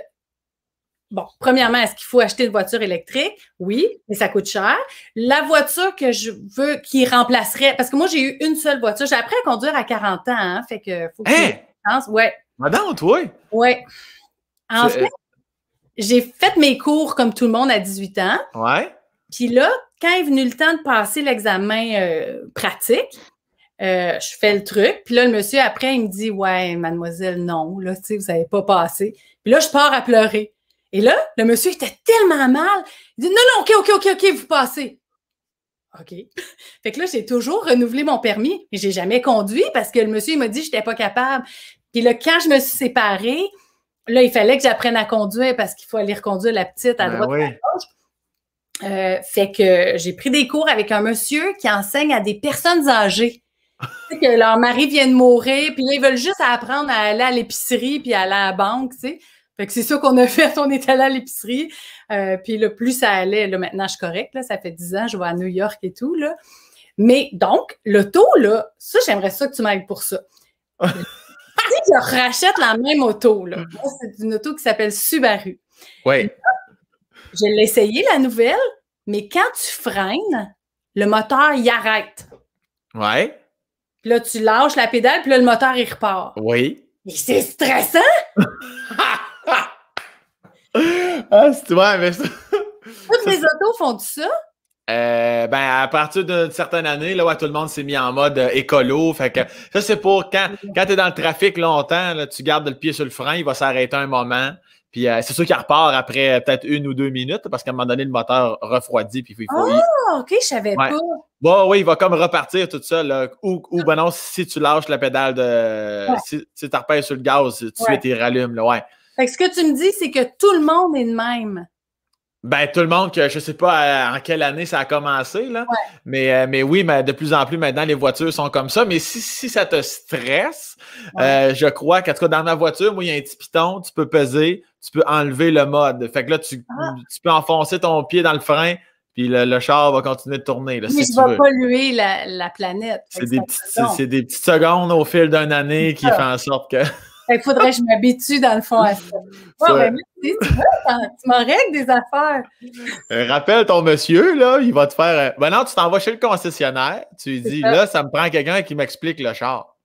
bon, premièrement, est-ce qu'il faut acheter une voiture électrique? Oui, mais ça coûte cher. La voiture que je veux qui remplacerait, parce que moi, j'ai eu une seule voiture. J'ai appris à conduire à 40 ans, hein, fait que faut que hein? Ouais. Madame, ah toi? Ouais. En fait, j'ai fait mes cours comme tout le monde à 18 ans. Ouais. Puis là, quand est venu le temps de passer l'examen euh, pratique, euh, je fais le truc. Puis là, le monsieur, après, il me dit Ouais, mademoiselle, non, là, tu sais, vous n'avez pas passé. Puis là, je pars à pleurer. Et là, le monsieur était tellement mal. Il dit Non, non, OK, OK, OK, OK, vous passez. OK. (laughs) fait que là, j'ai toujours renouvelé mon permis, mais j'ai jamais conduit parce que le monsieur, il m'a dit J'étais pas capable. Puis là, quand je me suis séparée, là, il fallait que j'apprenne à conduire parce qu'il faut aller reconduire la petite à ben droite oui. Euh, fait que j'ai pris des cours avec un monsieur qui enseigne à des personnes âgées que leur mari vient de mourir, puis ils veulent juste apprendre à aller à l'épicerie puis à aller à la banque, tu sais. Fait que c'est ça qu'on a (laughs) fait, on est allé à l'épicerie, euh, puis le plus ça allait, là maintenant je suis correcte, là, ça fait 10 ans, je vais à New York et tout, là. Mais donc, le là, ça, j'aimerais ça que tu m'ailles pour ça. que (laughs) je rachète la même auto, là, mm. c'est une auto qui s'appelle Subaru. Oui. Je l'ai essayé, la nouvelle, mais quand tu freines, le moteur y arrête. oui. Puis là, tu lâches la pédale, puis là, le moteur, il repart. Oui. Mais c'est stressant! (laughs) ah, c'est toi mais ça. Toutes les autos font ça? Euh, ben, à partir d'une certaine année, là, tout le monde s'est mis en mode euh, écolo. Fait que ça, c'est pour quand, quand tu es dans le trafic longtemps, là, tu gardes le pied sur le frein, il va s'arrêter un moment. Puis euh, c'est sûr qu'il repart après euh, peut-être une ou deux minutes parce qu'à un moment donné, le moteur refroidit. Puis il faut. Ah, OK, je savais pas. Bon, bah, oui, il va comme repartir tout seul. Ou, ah. ben non, si tu lâches la pédale de. Si, tu repères sur le gaz, tu ouais. les rallumes. Là, Fait ce que tu me dis, c'est que tout le monde est le même. Ben, tout le monde, que je ne sais pas euh, en quelle année ça a commencé, là. Mais, euh, mais oui, mais de plus en plus maintenant, les voitures sont comme ça. Mais si, si ça te stresse, euh, je crois qu'en tout dans ma voiture, moi, il y a un petit piton, tu peux peser, tu peux enlever le mode. Fait que là, tu, ah. peux enfoncer ton pied dans le frein, puis le, char va continuer de tourner. Là, mais polluer la, planète. C'est des, petites, secondes au fil d'une année qui font en sorte que. Il faudrait que je m'habitue, dans le fond, à ça. (laughs) tu, tu m'en règles des affaires. Euh, rappelle ton monsieur, là, il va te faire. Maintenant, euh, tu t'en chez le concessionnaire. Tu lui dis, là, ça me prend quelqu'un qui m'explique le char.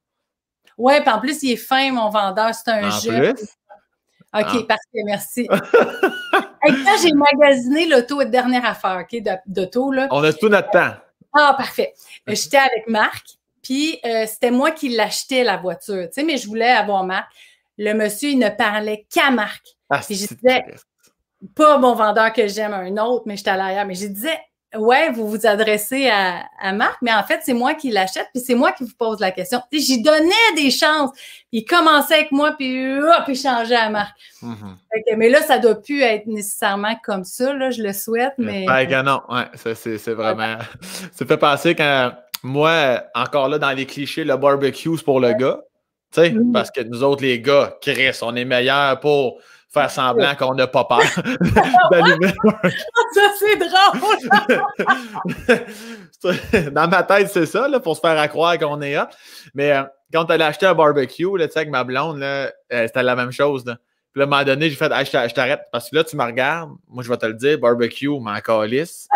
Oui, puis en plus, il est fin, mon vendeur. C'est un jeu. OK, ah. parfait, merci. (laughs) hey, quand j'ai magasiné l'auto, dernière affaire, OK, d'auto, là. On a tout notre temps. Ah, parfait. J'étais avec Marc, puis euh, c'était moi qui l'achetais, la voiture, tu sais, mais je voulais avoir Marc. Le monsieur, il ne parlait qu'à Marc. Ah, puis je disais, pas mon vendeur que j'aime, un autre, mais j'étais à l'arrière. Mais je disais, ouais, vous vous adressez à, Marc, mais en fait, c'est moi qui l'achète, puis c'est moi qui vous pose la question. J'y donnais des chances. Il commençait avec moi, puis hop, oh, il changeait à Marc. Mm-hmm. mais là, ça ne doit plus être nécessairement comme ça, là, je le souhaite, mais... Ben, non, ouais, c'est vraiment... (laughs) ça fait passer quand moi, encore là, dans les clichés, le barbecue, c'est pour le gars. parce que nous autres, les gars, Chris, on est meilleurs pour faire semblant qu'on n'a pas peur (laughs) (laughs) ça, c'est drôle! (laughs) Dans ma tête, c'est ça, pour se faire croire qu'on est là. Mais euh, quand elle a acheté un barbecue, avec ma blonde, euh, c'était la même chose. Puis à un moment donné, j'ai fait je t'arrête parce que là, tu me regardes, moi je vais te le dire, barbecue, ma calisse.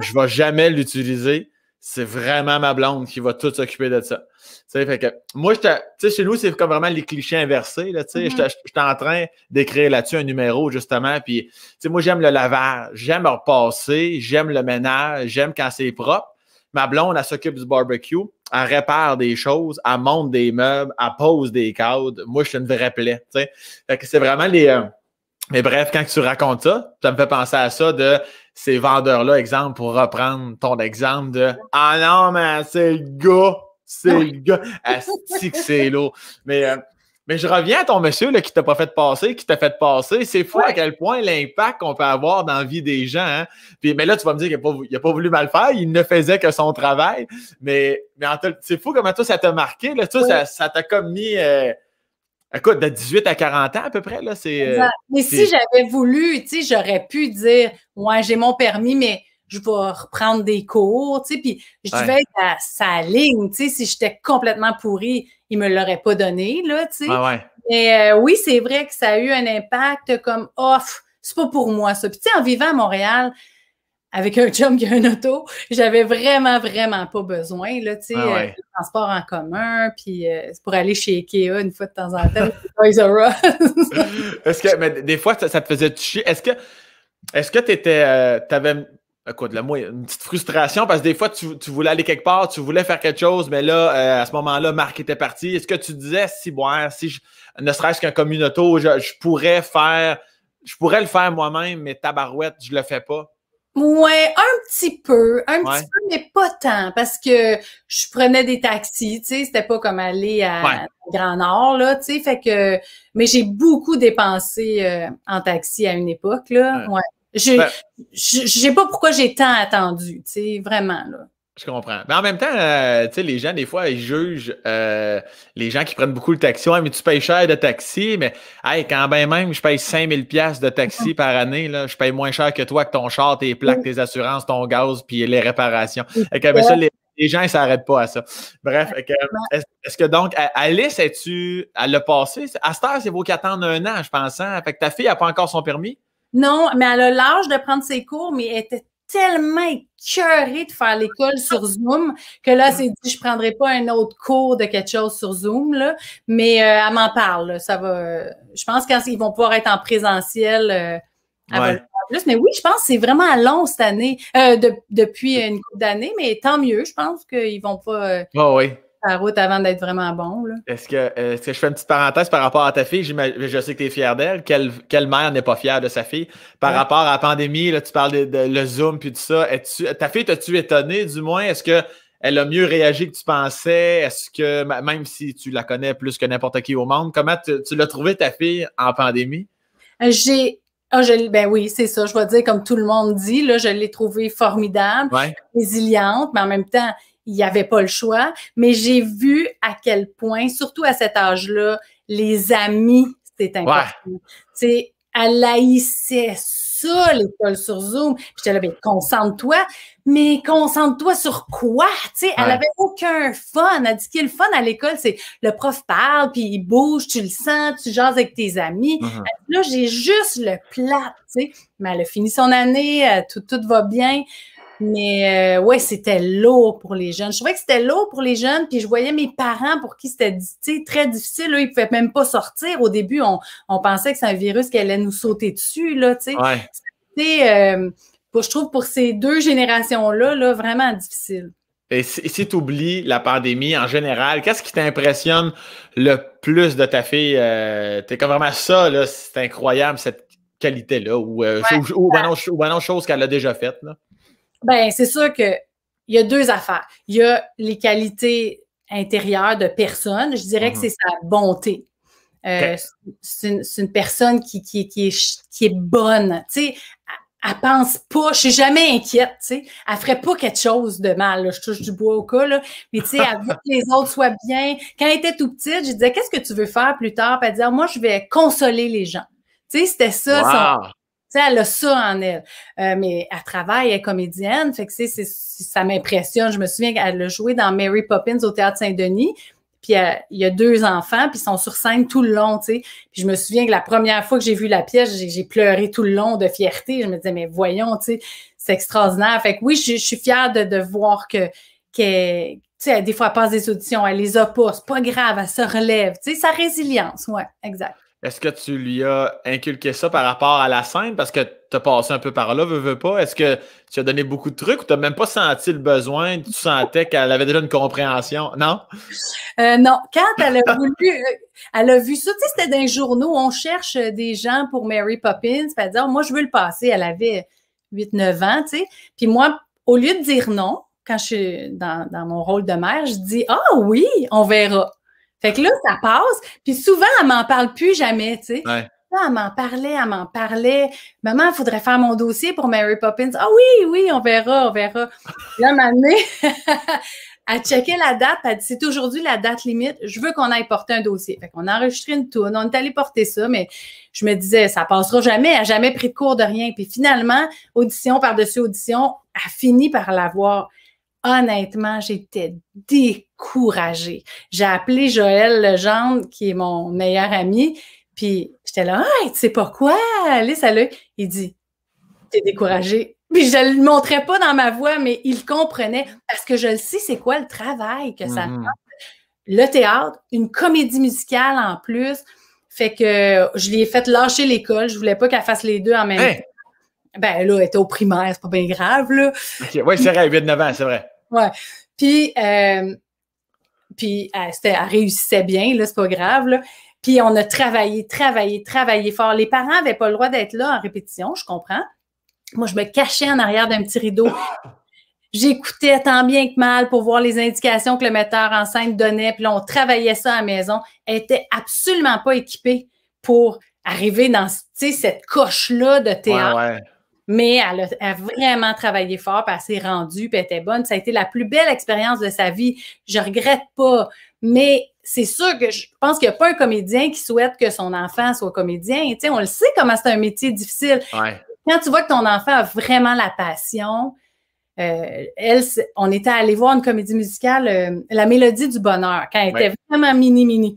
je, je vais jamais l'utiliser c'est vraiment ma blonde qui va tout s'occuper de ça. Fait que, moi, chez nous, c'est comme vraiment les clichés inversés. Là, mm-hmm. suis en train d'écrire là-dessus un numéro, justement. Puis, moi, j'aime le lavage, j'aime repasser, j'aime le ménage, j'aime quand c'est propre. Ma blonde, elle s'occupe du barbecue, elle répare des choses, elle monte des meubles, elle pose des cadres. Moi, je suis une vraie plaie. Fait que c'est vraiment les. Euh, mais bref, quand tu racontes ça, ça me fait penser à ça de ces vendeurs-là, exemple, pour reprendre ton exemple de Ah non, mais c'est le gars, c'est le gars, c'est l'eau. Mais, euh, mais je reviens à ton monsieur là, qui t'a pas fait passer, qui t'a fait passer. C'est fou à quel point l'impact qu'on peut avoir dans la vie des gens. Hein. Puis, mais là, tu vas me dire qu'il n'a pas, voulu mal faire, il ne faisait que son travail. Mais, mais c'est fou comment toi, ça t'a marqué. ça t'a comme mis. Euh, Écoute, de 18 à 40 ans à peu près, là, c'est. Euh, mais si j'avais voulu, tu sais, j'aurais pu dire Ouais, j'ai mon permis, mais je vais reprendre des cours, tu sais, puis je devais être à sa ligne, tu sais, si j'étais complètement pourrie, il me l'auraient pas donné, là, tu sais. Mais euh, oui, c'est vrai que ça a eu un impact comme off, oh, c'est pas pour moi, ça. Puis tu en vivant à Montréal, avec un chum qui a un auto, j'avais vraiment, vraiment pas besoin, là, tu sais, ah euh, transport en commun, puis euh, c'est pour aller chez Ikea une fois de temps en temps, (laughs) (laughs) Est-ce que, mais des fois, ça, te faisait chier. Est-ce que, est-ce que t'étais, euh, t'avais, quoi de la moi, une petite frustration parce que des fois, tu, voulais aller quelque part, tu voulais faire quelque chose, mais là, à ce moment-là, Marc était parti. Est-ce que tu disais, si, bon, hein, si ne serait-ce qu'un communauté, je, je pourrais faire, je pourrais le faire moi-même, mais ta tabarouette, je le fais pas? Ouais, un petit peu, un petit peu, mais pas tant, parce que je prenais des taxis, tu sais, c'était pas comme aller à Grand Nord, là, tu sais, fait que, mais j'ai beaucoup dépensé euh, en taxi à une époque, là, ouais. Ben je, je sais pas pourquoi j'ai tant attendu, tu sais, vraiment, là. Je comprends. Mais en même temps, euh, tu sais, les gens, des fois, ils jugent euh, les gens qui prennent beaucoup de taxi. Ouais, mais tu payes cher de taxi, mais quand ben même, je paye 5000$ de taxi par année, là, je paye moins cher que toi, que ton char, tes plaques, tes assurances, ton gaz, puis les réparations. Et ça, les, gens, ils s'arrêtent pas à ça. Bref, est-ce que donc, Alice, es-tu, elle l'a passé? À cette heure, c'est beau qu'attendre un an, je pense. Hein? Fait que ta fille n'a pas encore son permis? Non, mais elle a l'âge de prendre ses cours, mais elle était tellement écœurée de faire l'école sur Zoom que là, c'est dit, je prendrai pas un autre cours de quelque chose sur Zoom, là, mais euh, elle m'en parle. ça va. Je pense qu'ils vont pouvoir être en présentiel. Euh, ouais. plus. Mais oui, je pense que c'est vraiment long cette année, euh, depuis une couple d'années, mais tant mieux, je pense qu'ils vont pas. Oh, oui la route avant d'être vraiment bon. Euh, est-ce que, je fais une petite parenthèse par rapport à ta fille? Je sais que tu es fière d'elle. Quelle, mère n'est pas fière de sa fille? Par rapport à la pandémie, là, tu parles de, le Zoom puis tout ça. ta fille, t'as-tu étonné du moins? Est-ce qu'elle a mieux réagi que tu pensais? Est-ce que, même si tu la connais plus que n'importe qui au monde, comment tu, l'as trouvée, ta fille, en pandémie? Euh, j'ai. Ah, ben oui, c'est ça. Je vais dire, comme tout le monde dit, là, je l'ai trouvée formidable, résiliente, mais en même temps, il n'y avait pas le choix, mais j'ai vu à quel point, surtout à cet âge-là, les amis, c'était important. C'est elle haïssait ça, l'école sur Zoom. J'étais là, ben, concentre-toi, mais concentre-toi sur quoi? Tu sais, elle avait aucun fun. Elle dit est le fun à l'école, c'est le prof parle, puis il bouge, tu le sens, tu jases avec tes amis. Mhm. Là, j'ai juste le plat, tu Mais elle a fini son année, euh, tout, tout va bien. Mais ouais, c'était lourd pour les jeunes. Je trouvais que c'était lourd pour les jeunes, puis je voyais mes parents pour qui c'était très difficile. Ils ne pouvaient même pas sortir. Au début, on, pensait que c'est un virus qui allait nous sauter dessus. Là, je trouve pour ces deux générations-là, là, vraiment difficile. Et si tu oublies la pandémie en général, qu'est-ce qui t'impressionne le plus de ta fille? tu T'es comme vraiment ça, c'est incroyable, cette qualité-là, ou, ou, chose qu'elle a déjà faite. Ben, c'est sûr que il y a deux affaires. Il y a les qualités intérieures de personne. Je dirais que mhm. c'est sa bonté. Euh, c'est une, personne qui, qui, qui, est, bonne. Tu sais, elle pense pas, je suis jamais inquiète, tu sais. Elle ferait pas quelque chose de mal, je touche du bois au cas, là. Mais tu sais, elle veut (laughs) que les autres soient bien. Quand elle était tout petite, je disais, qu'est-ce que tu veux faire plus tard? Puis elle disait, moi, je vais consoler les gens. Tu sais, c'était ça sais, elle a ça en elle. Euh, mais elle travaille, elle est comédienne. Fait que, c'est, ça m'impressionne. Je me souviens qu'elle a joué dans Mary Poppins au Théâtre Saint-Denis. Puis euh, il y a deux enfants, puis ils sont sur scène tout le long, tu je me souviens que la première fois que j'ai vu la pièce, j'ai, pleuré tout le long de fierté. Je me disais, mais voyons, c'est extraordinaire. Fait que oui, je, suis fière de, voir que, qu'elle, tu des fois, elle passe des auditions, elle les a pas, pas grave, elle se relève. Tu sa résilience, ouais, exact. Est-ce que tu lui as inculqué ça par rapport à la scène? Parce que tu as passé un peu par là, veux, veux pas. Est-ce que tu as donné beaucoup de trucs ou tu n'as même pas senti le besoin? Tu sentais qu'elle avait déjà une compréhension, non? Euh, non. Quand elle a voulu, euh, vu ça, tu sais, c'était dans les journaux, on cherche des gens pour Mary Poppins. Puis elle dit, ah, moi, je veux le passer. Elle avait 8-9 ans, tu sais. Puis moi, au lieu de dire non, quand je suis dans, dans mon rôle de mère, je dis, ah oui, on verra. Fait que là, ça passe. Puis souvent, elle m'en parle plus jamais, tu sais. elle m'en parlait, elle m'en parlait. Maman, il faudrait faire mon dossier pour Mary Poppins. Ah oui, oui, on verra, on verra. Là, maman, (laughs) elle checker la date, elle dit c'est aujourd'hui la date limite, je veux qu'on aille porter un dossier. Fait qu'on a enregistré une tourne, on est allé porter ça, mais je me disais, ça passera jamais, elle n'a jamais pris de cours de rien. Puis finalement, audition par-dessus audition, elle a fini par l'avoir honnêtement, j'étais découragée. J'ai appelé Joël Legendre, qui est mon meilleur ami, puis j'étais là, hey, tu sais pas quoi, Allez, Il dit, t'es découragée. Puis je le montrais pas dans ma voix, mais il comprenait parce que je le sais, c'est quoi le travail que ça fait. Mhm. Le théâtre, une comédie musicale en plus. Fait que je lui ai fait lâcher l'école. Je voulais pas qu'elle fasse les deux en même hein? temps. Ben là, elle était au primaire, c'est pas bien grave, là. oui, c'est vrai, 8-9 ans, c'est vrai. Ouais. Puis, euh, puis euh, elle, réussissait bien, là, c'est pas grave. Puis on a travaillé, travaillé, travaillé fort. Les parents n'avaient pas le droit d'être là en répétition, je comprends. Moi, je me cachais en arrière d'un petit rideau. J'écoutais tant bien que mal pour voir les indications que le metteur en scène donnait. Puis là, on travaillait ça à la maison. Elle n'était absolument pas équipée pour arriver dans cette coche-là de théâtre mais elle a, vraiment travaillé fort, puis elle s'est rendue, puis elle était bonne. Ça a été la plus belle expérience de sa vie. Je regrette pas, mais c'est sûr que je pense qu'il n'y a pas un comédien qui souhaite que son enfant soit comédien. on le sait comment c'est un métier difficile. Quand tu vois que ton enfant a vraiment la passion, euh, elle, on était allé voir une comédie musicale, euh, La Mélodie du Bonheur, quand elle était vraiment mini, mini.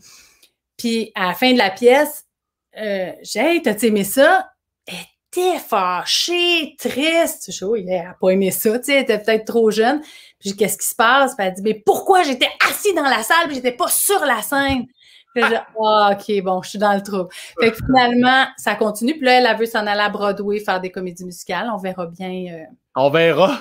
Puis à la fin de la pièce, euh, j'ai t'as aimé ça? « T'es fâchée, triste. Toujours, dis, oh, elle n'a pas aimé ça, tu sais, elle était peut-être trop jeune. Puis qu'est-ce qui se passe? Puis elle dit, mais pourquoi j'étais assis dans la salle, j'étais pas sur la scène? ah, OK, bon, je suis dans le trou. Fait que finalement, ça continue. Puis là, elle, a veut s'en aller à Broadway faire des comédies musicales. On verra bien. Euh, on verra.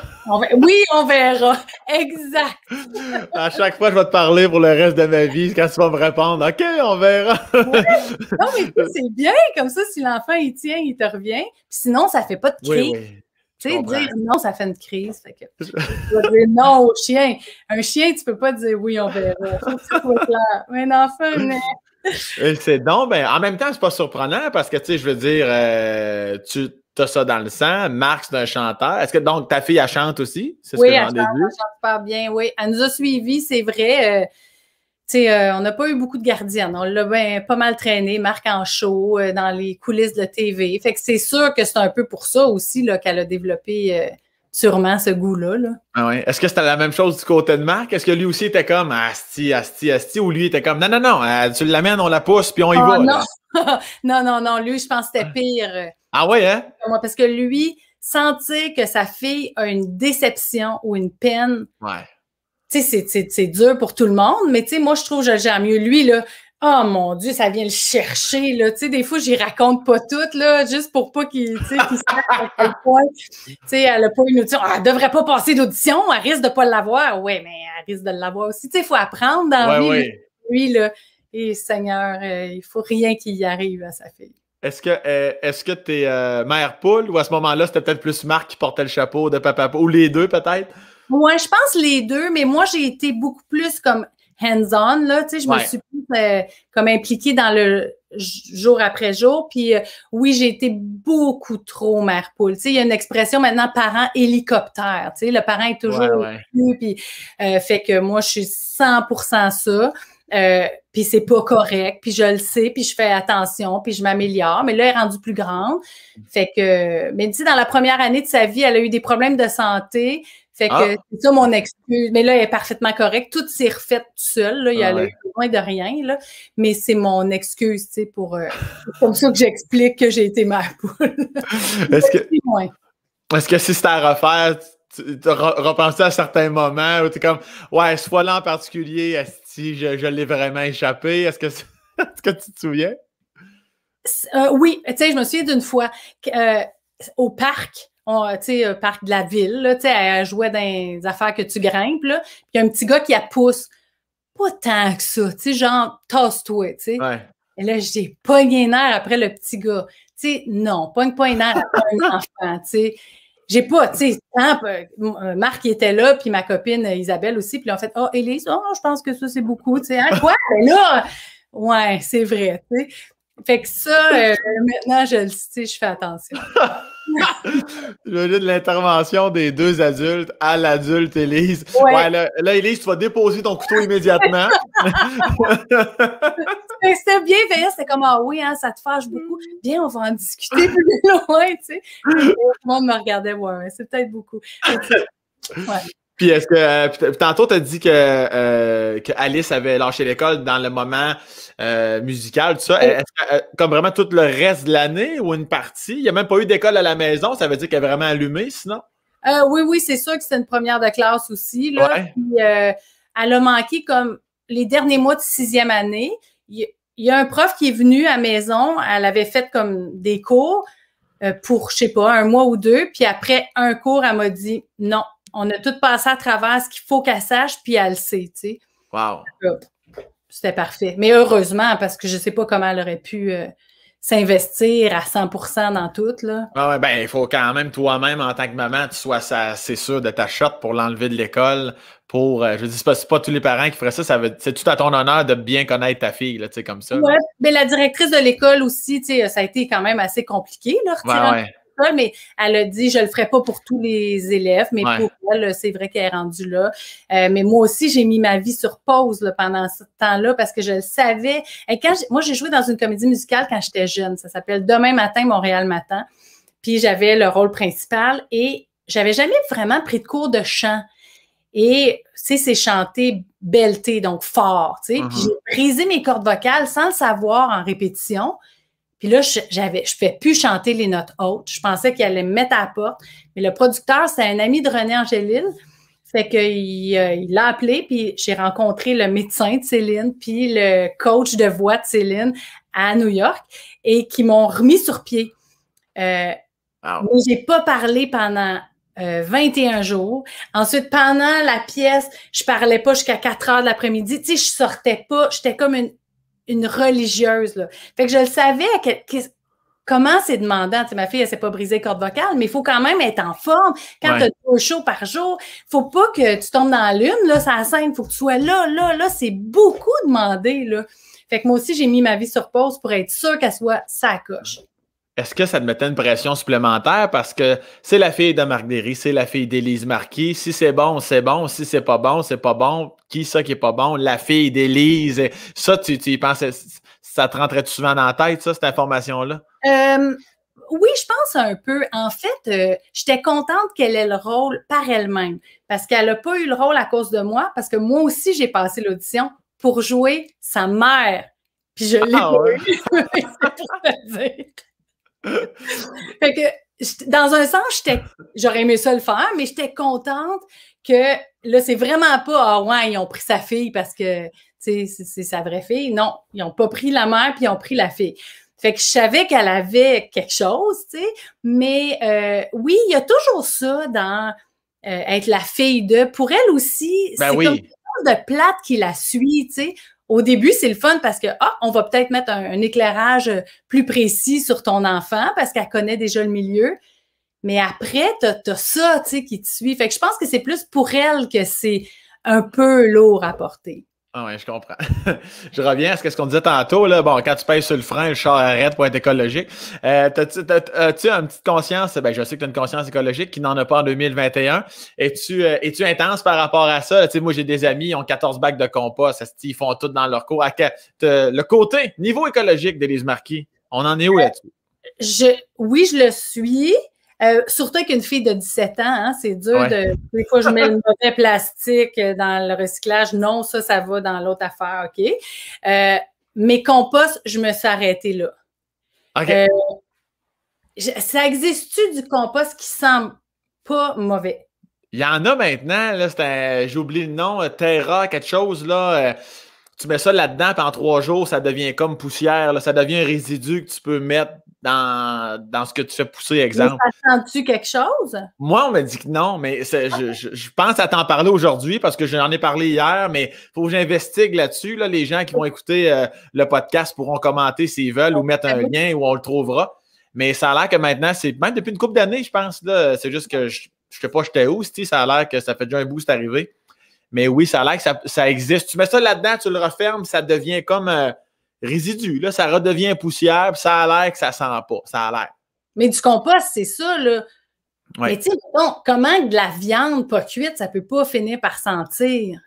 Oui, on verra. (laughs) Exact. à chaque fois, je vais te parler pour le reste de ma vie quand tu vas me répondre. OK, on verra. Non, mais c'est bien. Comme ça, si l'enfant, il tient, il te revient. Puis sinon, ça fait pas de cri. oui. Tu sais, dire non, ça fait une crise. Fait que, tu vas dire non au chien. Un chien, tu peux pas dire oui, on verra. Mais un enfant, (laughs) euh, c'est donc, ben, en même temps, c'est pas surprenant parce que, tu sais, je veux dire, euh, tu as ça dans le sang. Marc, c'est un chanteur. Est-ce que donc ta fille, elle chante aussi? C'est oui, elle, chante, elle bien. Oui, elle nous a suivis, c'est vrai. Euh, euh, on n'a pas eu beaucoup de gardiennes. On l'a ben, pas mal traîné, Marc en show, euh, dans les coulisses de TV. Fait que c'est sûr que c'est un peu pour ça aussi qu'elle a développé euh, sûrement ce goût-là. Ah Est-ce que c'était la même chose du côté de Marc? Est-ce que lui aussi était comme ah, Asti, Asti, Asti ou lui était comme Non, non, non, tu l'amènes, on la pousse, puis on y ah, va. (laughs) Non. non, non, lui, je pense que c'était pire. Ah ouais, hein? Parce que lui, sentir que sa fille a une déception ou une peine. Ouais tu sais, c'est dur pour tout le monde, mais tu sais, moi, je trouve que je gère mieux. Lui, là, oh mon Dieu, ça vient le chercher, là. Tu sais, des fois, j'y raconte pas tout, là, juste pour pas qu'il, tu sais, à quel point, tu sais, elle a pas ah, devrait pas passer d'audition, elle risque de pas l'avoir. Oui, mais elle risque de l'avoir aussi. il faut apprendre dans lui, là. Et Seigneur, euh, il faut rien qu'il y arrive à sa fille. Est-ce que euh, est-ce t'es euh, mère poule ou à ce moment-là, c'était peut-être plus Marc qui portait le chapeau de papa ou les deux peut-être? Ouais, je pense les deux, mais moi, j'ai été beaucoup plus comme hands-on, là, tu sais, je me suis plus euh, comme impliquée dans le jour après jour, puis euh, oui, j'ai été beaucoup trop mère poule, tu sais, il y a une expression maintenant parent hélicoptère, tu sais, le parent est toujours ouais, puis euh, fait que moi, je suis 100% ça, puis c'est pas correct, puis je le sais, puis je fais attention, puis je m'améliore, mais là, elle est rendue plus grande, fait que, mais sais, dans la première année de sa vie, elle a eu des problèmes de santé, fait ah. que c'est ça mon excuse. Mais là, elle est parfaitement correcte. Tout s'est refait tout seul. Il y ah a ah moins de rien. Mais c'est mon excuse, tu sais, pour. Euh, comme ça que j'explique que j'ai été mère poule. (laughs) Est-ce que. si c'était à refaire, tu, repenses à certains moments où tu es comme Ouais, ce fois-là en particulier, si je, l'ai vraiment échappé? Est-ce que, est (laughs) que tu te souviens? Euh, oui, tu sais, je me souviens d'une fois euh, au parc, euh, euh, parc de la ville, là, elle jouait dans les affaires que tu grimpes, là, puis un petit gars qui la pousse. Pas tant que ça, tu genre, tasse-toi, Et là, j'ai pogné un air après le petit gars. Tu non, pogne pas un air après un (laughs) enfant, J'ai pas, tu sais, euh, Marc était là, puis ma copine Isabelle aussi, puis en fait, ah, oh, Elise je pense que ça, c'est beaucoup, tu hein? quoi? mais ben là, ouais, c'est vrai, fait que ça, euh, maintenant, je le sais, je fais attention. (laughs) je lu de l'intervention des deux adultes à l'adulte, Élise. Ouais. là, là, Élise, tu vas déposer ton couteau immédiatement. (laughs) c'était bien C'était comme, ah oui, hein, ça te fâche beaucoup. Bien, on va en discuter (laughs) plus loin, tu sais. tout le monde me regardait, ouais, c'est peut-être beaucoup. Puis est-ce que euh, tantôt tantôt as dit euh, que, Alice avait lâché l'école dans le moment euh, musical, tout ça. Oh. Est-ce que, comme vraiment tout le reste de l'année ou une partie? Il n'y a même pas eu d'école à la maison, ça veut dire qu'elle est vraiment allumée sinon? oui, oui, c'est sûr que c'est une première de classe aussi. Là. elle a manqué comme les derniers mois de sixième année. Il y a un prof qui est venu à maison, elle avait fait comme des cours pour, je sais pas, un mois ou deux, puis après un cours, elle m'a dit non, on a tout passé à travers ce qu'il faut qu'elle sache, puis elle le sait, tu sais. Wow. C'était parfait. Mais heureusement, parce que je ne sais pas comment elle aurait pu euh, s'investir à 100 dans tout. Là. Ah ben, il faut quand même toi-même, en tant que maman, tu sois assez sûr de ta shot pour l'enlever de l'école. Pour, euh, je dis, pas, pas tous les parents qui feraient ça. ça c'est tout à ton honneur de bien connaître ta fille, là, comme ça. Oui, mais la directrice de l'école aussi, tu sais, ça a été quand même assez compliqué. Là, mais elle a dit, je le ferai pas pour tous les élèves, mais pour elle, c'est vrai qu'elle est rendue là. Euh, mais moi aussi, j'ai mis ma vie sur pause pendant ce temps-là parce que je le savais. moi, j'ai joué dans une comédie musicale quand j'étais jeune. Ça s'appelle Demain matin, Montréal matin. Puis j'avais le rôle principal et j'avais jamais vraiment pris de cours de chant. Et c'est chanter belleté, donc fort. tu Puis mm-hmm. j'ai brisé mes cordes vocales sans le savoir en répétition. Puis là, j'avais, je ne fais plus chanter les notes hautes. Je pensais qu'il allait me mettre à la porte. Mais le producteur, c'est un ami de René Angélil. Fait qu'il euh, l'a appelé, puis j'ai rencontré le médecin de Céline, puis le coach de voix de Céline à New York, et qui m'ont remis sur pied. Euh, n'ai j'ai pas parlé pendant 21 euh, jours. Ensuite, pendant la pièce, je parlais pas jusqu'à 4 heures de l'après-midi. Tu sais, je sortais pas. J'étais comme une une religieuse. Là. Fait que je le savais comment c'est demandant. ma fille, elle ne s'est pas brisée corde vocale, mais il faut quand même être en forme. Quand tu as deux chaud par jour, faut pas que tu tombes dans l'une, là, ça scène, faut que tu sois là, là, là. C'est beaucoup demandé. Là. Fait que moi aussi, j'ai mis ma vie sur pause pour être sûre qu'elle soit sa coche est-ce que ça te mettait une pression supplémentaire? Parce que c'est la fille de Marc Derry, c'est la fille d'Élise Marquis. Si c'est bon, c'est bon. Si c'est pas bon, c'est pas bon. Qui ça qui est pas bon? La fille d'Élise. Ça, tu, tu ça te rentrait souvent dans la tête, ça, cette information-là? Euh, oui, je pense un peu. En fait, euh, j'étais contente qu'elle ait le rôle par elle-même parce qu'elle n'a pas eu le rôle à cause de moi, parce que moi aussi, j'ai passé l'audition pour jouer sa mère. Puis je ah l'ai ah, (laughs) fait que, dans un sens, j'aurais aimé ça le faire, mais j'étais contente que là, c'est vraiment pas Ah ouais, ils ont pris sa fille parce que c'est sa vraie fille. Non, ils n'ont pas pris la mère puis ils ont pris la fille. Fait que je savais qu'elle avait quelque chose, tu sais. Mais euh, oui, il y a toujours ça dans euh, être la fille de. Pour elle aussi, ben c'est oui. comme quelque chose de plate qui la suit, tu sais au début, c'est le fun parce que ah, on va peut-être mettre un, éclairage euh, plus précis sur ton enfant parce qu'elle connaît déjà le milieu. Mais après, tu as, as, ça qui te suit. Fait que je pense que c'est plus pour elle que c'est un peu lourd à porter. Ah ouais, je comprends. (laughs) je reviens à ce qu'on disait tantôt. Là. Bon, quand tu payes sur le frein, le char arrête pour être écologique. Euh, As-tu une petite conscience? Ben, je sais que tu as une conscience écologique qui n'en a pas en 2021. Es-tu euh, es intense par rapport à ça? moi, j'ai des amis, ils ont 14 bacs de compost. Ils font tout dans leur cours. Le côté, niveau écologique d'Élise Marquis, on en est où là-dessus? Je, oui, je le suis. Euh, surtout qu'une fille de 17 ans, hein, c'est dur de. Des fois, je mets le mauvais plastique euh, dans le recyclage. Non, ça, ça va dans l'autre affaire, OK. Euh, mes composts, je me suis arrêtée là. OK. Euh, ça existe-tu du compost qui semble pas mauvais? Il y en a maintenant, j'ai oublié le nom, Terra, quelque chose, là tu mets ça là-dedans, en trois jours, ça devient comme poussière, ça devient un résidu que tu peux mettre dans, dans ce que tu fais pousser, exemple. as tu quelque chose? Moi, on m'a dit que non, mais je, pense à t'en parler aujourd'hui parce que j'en ai parlé hier, mais il faut que j'investigue là-dessus. les gens qui vont écouter euh, le podcast pourront commenter s'ils veulent ou mettre un lien où on le trouvera. Mais ça a l'air que maintenant, c'est même depuis une couple d'années, je pense. là C'est juste que je ne sais pas, j'étais où, ça a l'air que ça fait déjà un boost c'est arrivé. Mais oui, ça a l'air que ça, existe. Tu mets ça là-dedans, tu le refermes, ça devient comme. Euh, résidu. Là, ça redevient poussière, ça a l'air que ça sent pas. Ça a l'air. Mais du compost, c'est ça, là. Mais tu sais, comment de la viande pas cuite, ça peut pas finir par sentir?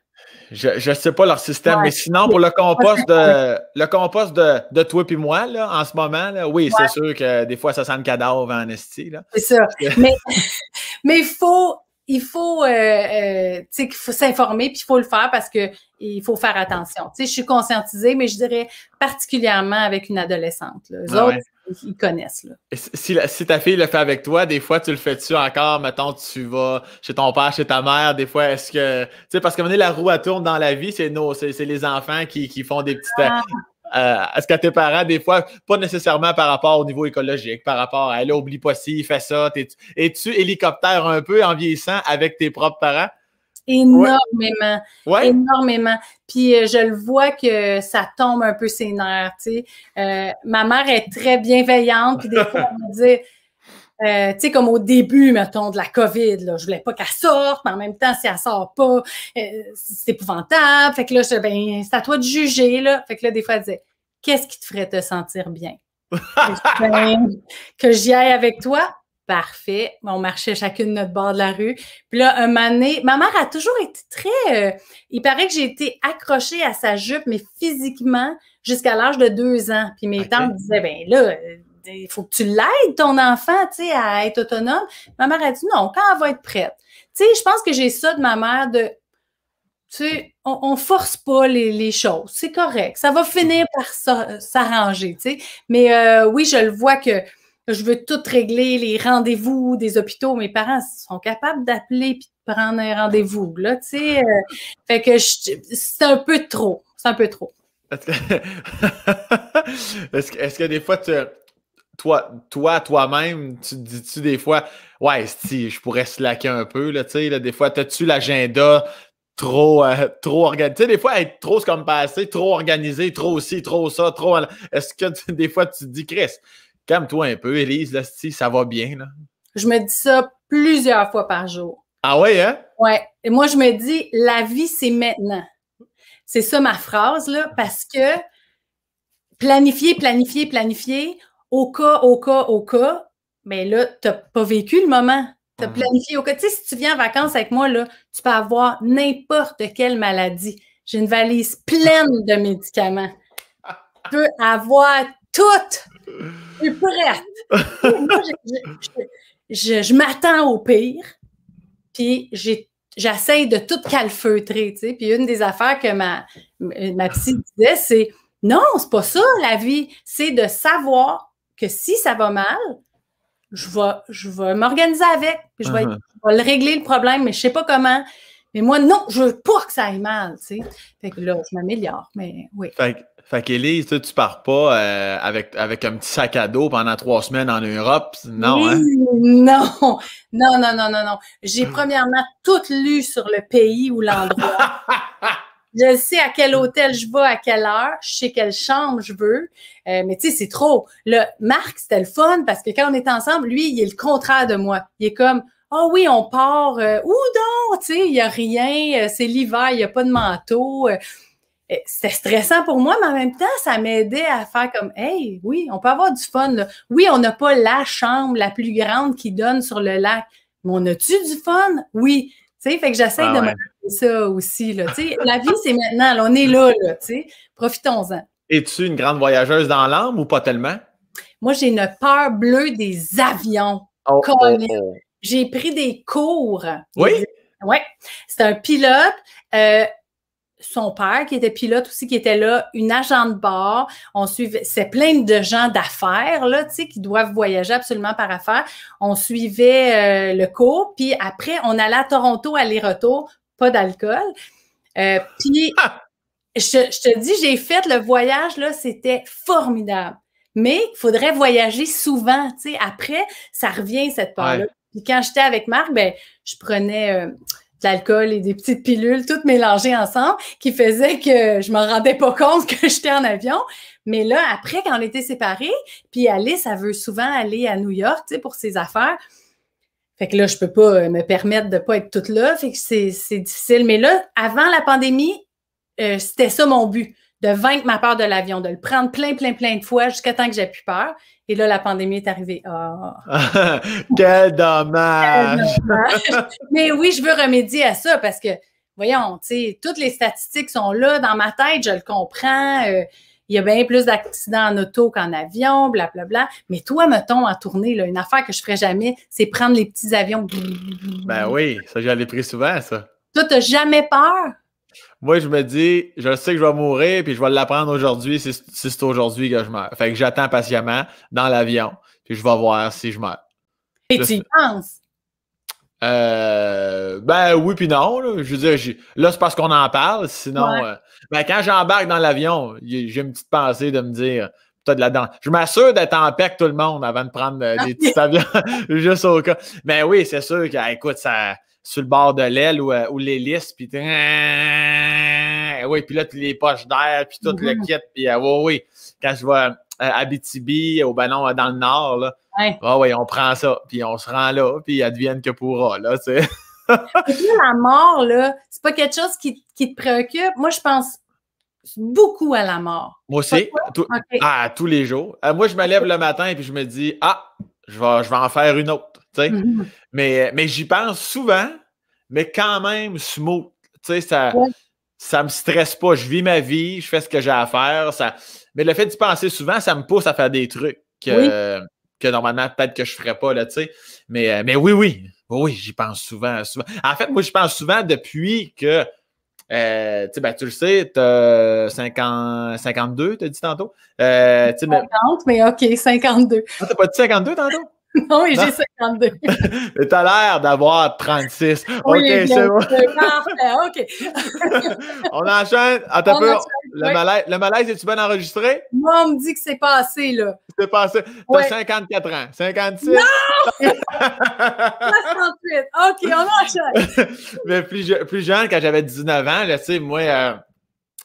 Je ne sais pas leur système, mais sinon, pour le compost de le compost de, de toi et moi, là, en ce moment, oui, c'est sûr que des fois, ça sent le cadavre en esti. C'est ça. (laughs) mais il faut il faut, euh, euh, qu'il faut s'informer, puis il faut le faire parce que il faut faire attention. sais je suis conscientisée, mais je dirais particulièrement avec une adolescente. Les ah autres, ils connaissent. Si, si, ta fille le fait avec toi, des fois, tu le fais-tu encore? Mettons, tu vas chez ton père, chez ta mère. Des fois, est-ce que... Tu sais, parce qu'à la roue, elle tourne dans la vie. C'est nos, c'est les enfants qui, qui font des petites... Ah est euh, ce que tes parents, des fois, pas nécessairement par rapport au niveau écologique, par rapport à, elle, oublie pas ci, fais ça. Es-tu hélicoptère un peu en vieillissant avec tes propres parents? Énormément. Énormément. Puis euh, je le vois que ça tombe un peu ses nerfs, tu sais. Euh, ma mère est très bienveillante, puis des fois, elle me dit euh, tu sais, comme au début, mettons, de la COVID, là, je voulais pas qu'elle sorte, mais en même temps, si elle sort pas, euh, c'est épouvantable. Fait que là, ben, c'est à toi de juger, là. Fait que là, des fois, elle disait, qu'est-ce qui te ferait te sentir bien? (laughs) que j'y aille avec toi? Parfait. On marchait chacune notre bord de la rue. Puis là, un moment ma mère a toujours été très. Euh, il paraît que j'ai été accrochée à sa jupe, mais physiquement, jusqu'à l'âge de deux ans. Puis mes tantes disaient, ben là, il faut que tu l'aides, ton enfant, tu sais, à être autonome. Ma mère a dit non, quand elle va être prête. Tu sais, je pense que j'ai ça de ma mère de tu sais, on, force pas les, choses. C'est correct. Ça va finir par s'arranger, tu sais. Mais euh, oui, je le vois que je veux tout régler, les rendez-vous des hôpitaux. Mes parents sont capables d'appeler puis de prendre un rendez-vous, là, tu sais. Euh. fait que c'est un peu trop. C'est un peu trop. Est-ce que, (laughs) est que, des fois, tu, toi, toi, toi-même, tu dis-tu des fois, ouais, si je pourrais se laquer un peu, tu sais, des fois, as tu l'agenda trop, euh, trop organisé? Tu sais, des fois, être trop comme passé, trop organisé, trop ci, trop ça, trop. Est-ce que (laughs) des fois, tu te dis, Chris, calme-toi un peu, Elise là, si ça va bien, là? Je me dis ça plusieurs fois par jour. Ah ouais, hein? Ouais. Et moi, je me dis, la vie, c'est maintenant. C'est ça ma phrase, là, parce que planifier, planifier, planifier, au cas, au cas, au cas, mais là, tu n'as pas vécu le moment. Tu as planifié au cas. Tu sais, si tu viens en vacances avec moi, là, tu peux avoir n'importe quelle maladie. J'ai une valise pleine de médicaments. Tu peux avoir tout. Je suis prête. je, m'attends au pire. Puis j'essaye de tout calfeutrer, tu sais. Puis une des affaires que ma, ma psy disait, c'est non, c'est pas ça la vie, c'est de savoir que si ça va mal, je vais, je m'organiser avec, uh-huh. je vais, le régler le problème, mais je ne sais pas comment. Mais moi, non, je veux pas que ça aille mal, Fait que là, je m'améliore, mais oui. Fait, fait qu'Élise, tu, ne pars pas euh, avec, avec un petit sac à dos pendant trois semaines en Europe, non, hein? Non, non, non, non, non, non. J'ai premièrement tout lu sur le pays ou l'endroit. (laughs) Je sais à quel hôtel je vais, à quelle heure, je sais quelle chambre je veux. Euh, mais tu sais, c'est trop. Le Marc, c'était le fun parce que quand on est ensemble, lui, il est le contraire de moi. Il est comme ah oh oui, on part. ou' euh, où donc? Tu sais, il n'y a rien, euh, c'est l'hiver, il n'y a pas de manteau. C'était stressant pour moi, mais en même temps, ça m'aidait à faire comme Hey, oui, on peut avoir du fun. Oui, on n'a pas la chambre la plus grande qui donne sur le lac, mais on a-tu du fun? Oui fait que j'essaie ah de me ça aussi, là, La vie, c'est maintenant, on est là, là Profitons-en. Es-tu une grande voyageuse dans l'âme ou pas tellement? Moi, j'ai une peur bleue des avions. Oh, oh, oh. J'ai pris des cours. Oui? Oui. C'est un pilote. Euh, son père qui était pilote aussi, qui était là, une agent de bord. On suivait, c'est plein de gens d'affaires, là, tu sais, qui doivent voyager absolument par affaires. On suivait euh, le cours, puis après, on allait à Toronto aller-retour, pas d'alcool. Euh, (laughs) puis, je, te dis, j'ai fait le voyage, là, c'était formidable. Mais il faudrait voyager souvent, tu sais. Après, ça revient, cette part-là. Puis quand j'étais avec Marc, ben, je prenais... Euh, l'alcool et des petites pilules, toutes mélangées ensemble, qui faisaient que je m'en rendais pas compte que (laughs) j'étais en avion. Mais là, après, quand on était séparés, puis Alice, elle veut souvent aller à New York, tu pour ses affaires. Fait que là, je peux pas euh, me permettre de pas être toute là. Fait que c'est difficile. Mais là, avant la pandémie, euh, c'était ça mon but de vaincre ma peur de l'avion, de le prendre plein, plein, plein de fois jusqu'à temps que j'ai plus peur. Et là, la pandémie est arrivée. Ah. (laughs) Quel dommage! Mais oui, je veux remédier à ça parce que, voyons, toutes les statistiques sont là dans ma tête, je le comprends. Euh, il y a bien plus d'accidents en auto qu'en avion, blablabla. Bla, bla. Mais toi, mettons, en tournée, là, une affaire que je ferais jamais, c'est prendre les petits avions. Ben oui, ça, ai pris souvent, ça. Toi, tu n'as jamais peur? moi, je me dis, je sais que je vais mourir, puis je vais l'apprendre aujourd'hui si, c'est aujourd'hui que je meurs. Fait que j'attends patiemment dans l'avion, puis je vais voir si je meurs. Et tu y penses? Euh, ben oui, puis non. Je veux dire, là, c'est parce qu'on en parle. Sinon, euh, ben, quand j'embarque dans l'avion, j'ai une petite pensée de me dire, de la dent. Je m'assure d'être en paix avec tout le monde avant de prendre euh, des (laughs) petits avions, (laughs) juste au cas. Mais oui, c'est sûr que, écoute, ça, sur le bord de l'aile ou, ou l'hélice, puis ben oui, puis là, les poches d'air, puis tout le mhm. kit, puis euh, oui, oui. Quand je vais euh, à Abitibi, au ballon euh, dans le nord, là, ouais. Ah oui, on prend ça, puis on se rend là, puis advienne que pourra, là, tu (laughs) la mort, là, c'est pas quelque chose qui, te préoccupe. Moi, je pense beaucoup à la mort. Moi aussi, À ah, tous les jours. moi, je me lève le matin et puis je me dis, ah, je vais, je vais en faire une autre. Mhm. Mais, mais j'y pense souvent, mais quand même smooth. Ça, ça me stresse pas. Je vis ma vie, je fais ce que j'ai à faire. Ça... Mais le fait d'y penser souvent, ça me pousse à faire des trucs euh, que, normalement, peut-être que je ne ferais pas, là, tu sais. Mais, euh, mais oui, oui. Oui, j'y pense souvent, En fait, moi, j'y pense souvent depuis que. Euh, ben, tu le sais, tu 52, tu as dit tantôt. 50, euh, mais... OK, 52. Ah, t'as pas dit 52 tantôt? (laughs) Non, mais j'ai 52. (laughs) Mais t'as l'air d'avoir 36. OK, c'est bon. OK. (laughs) on enchaîne. Attends on peu. le, malaise, le malaise, es-tu bien enregistré? Moi, on me dit que c'est passé, là. C'est passé. T'as 54 ans. 56. Non! 68. OK, on enchaîne. mais plus, plus jeune, quand j'avais 19 ans, là, tu sais, moi... Euh,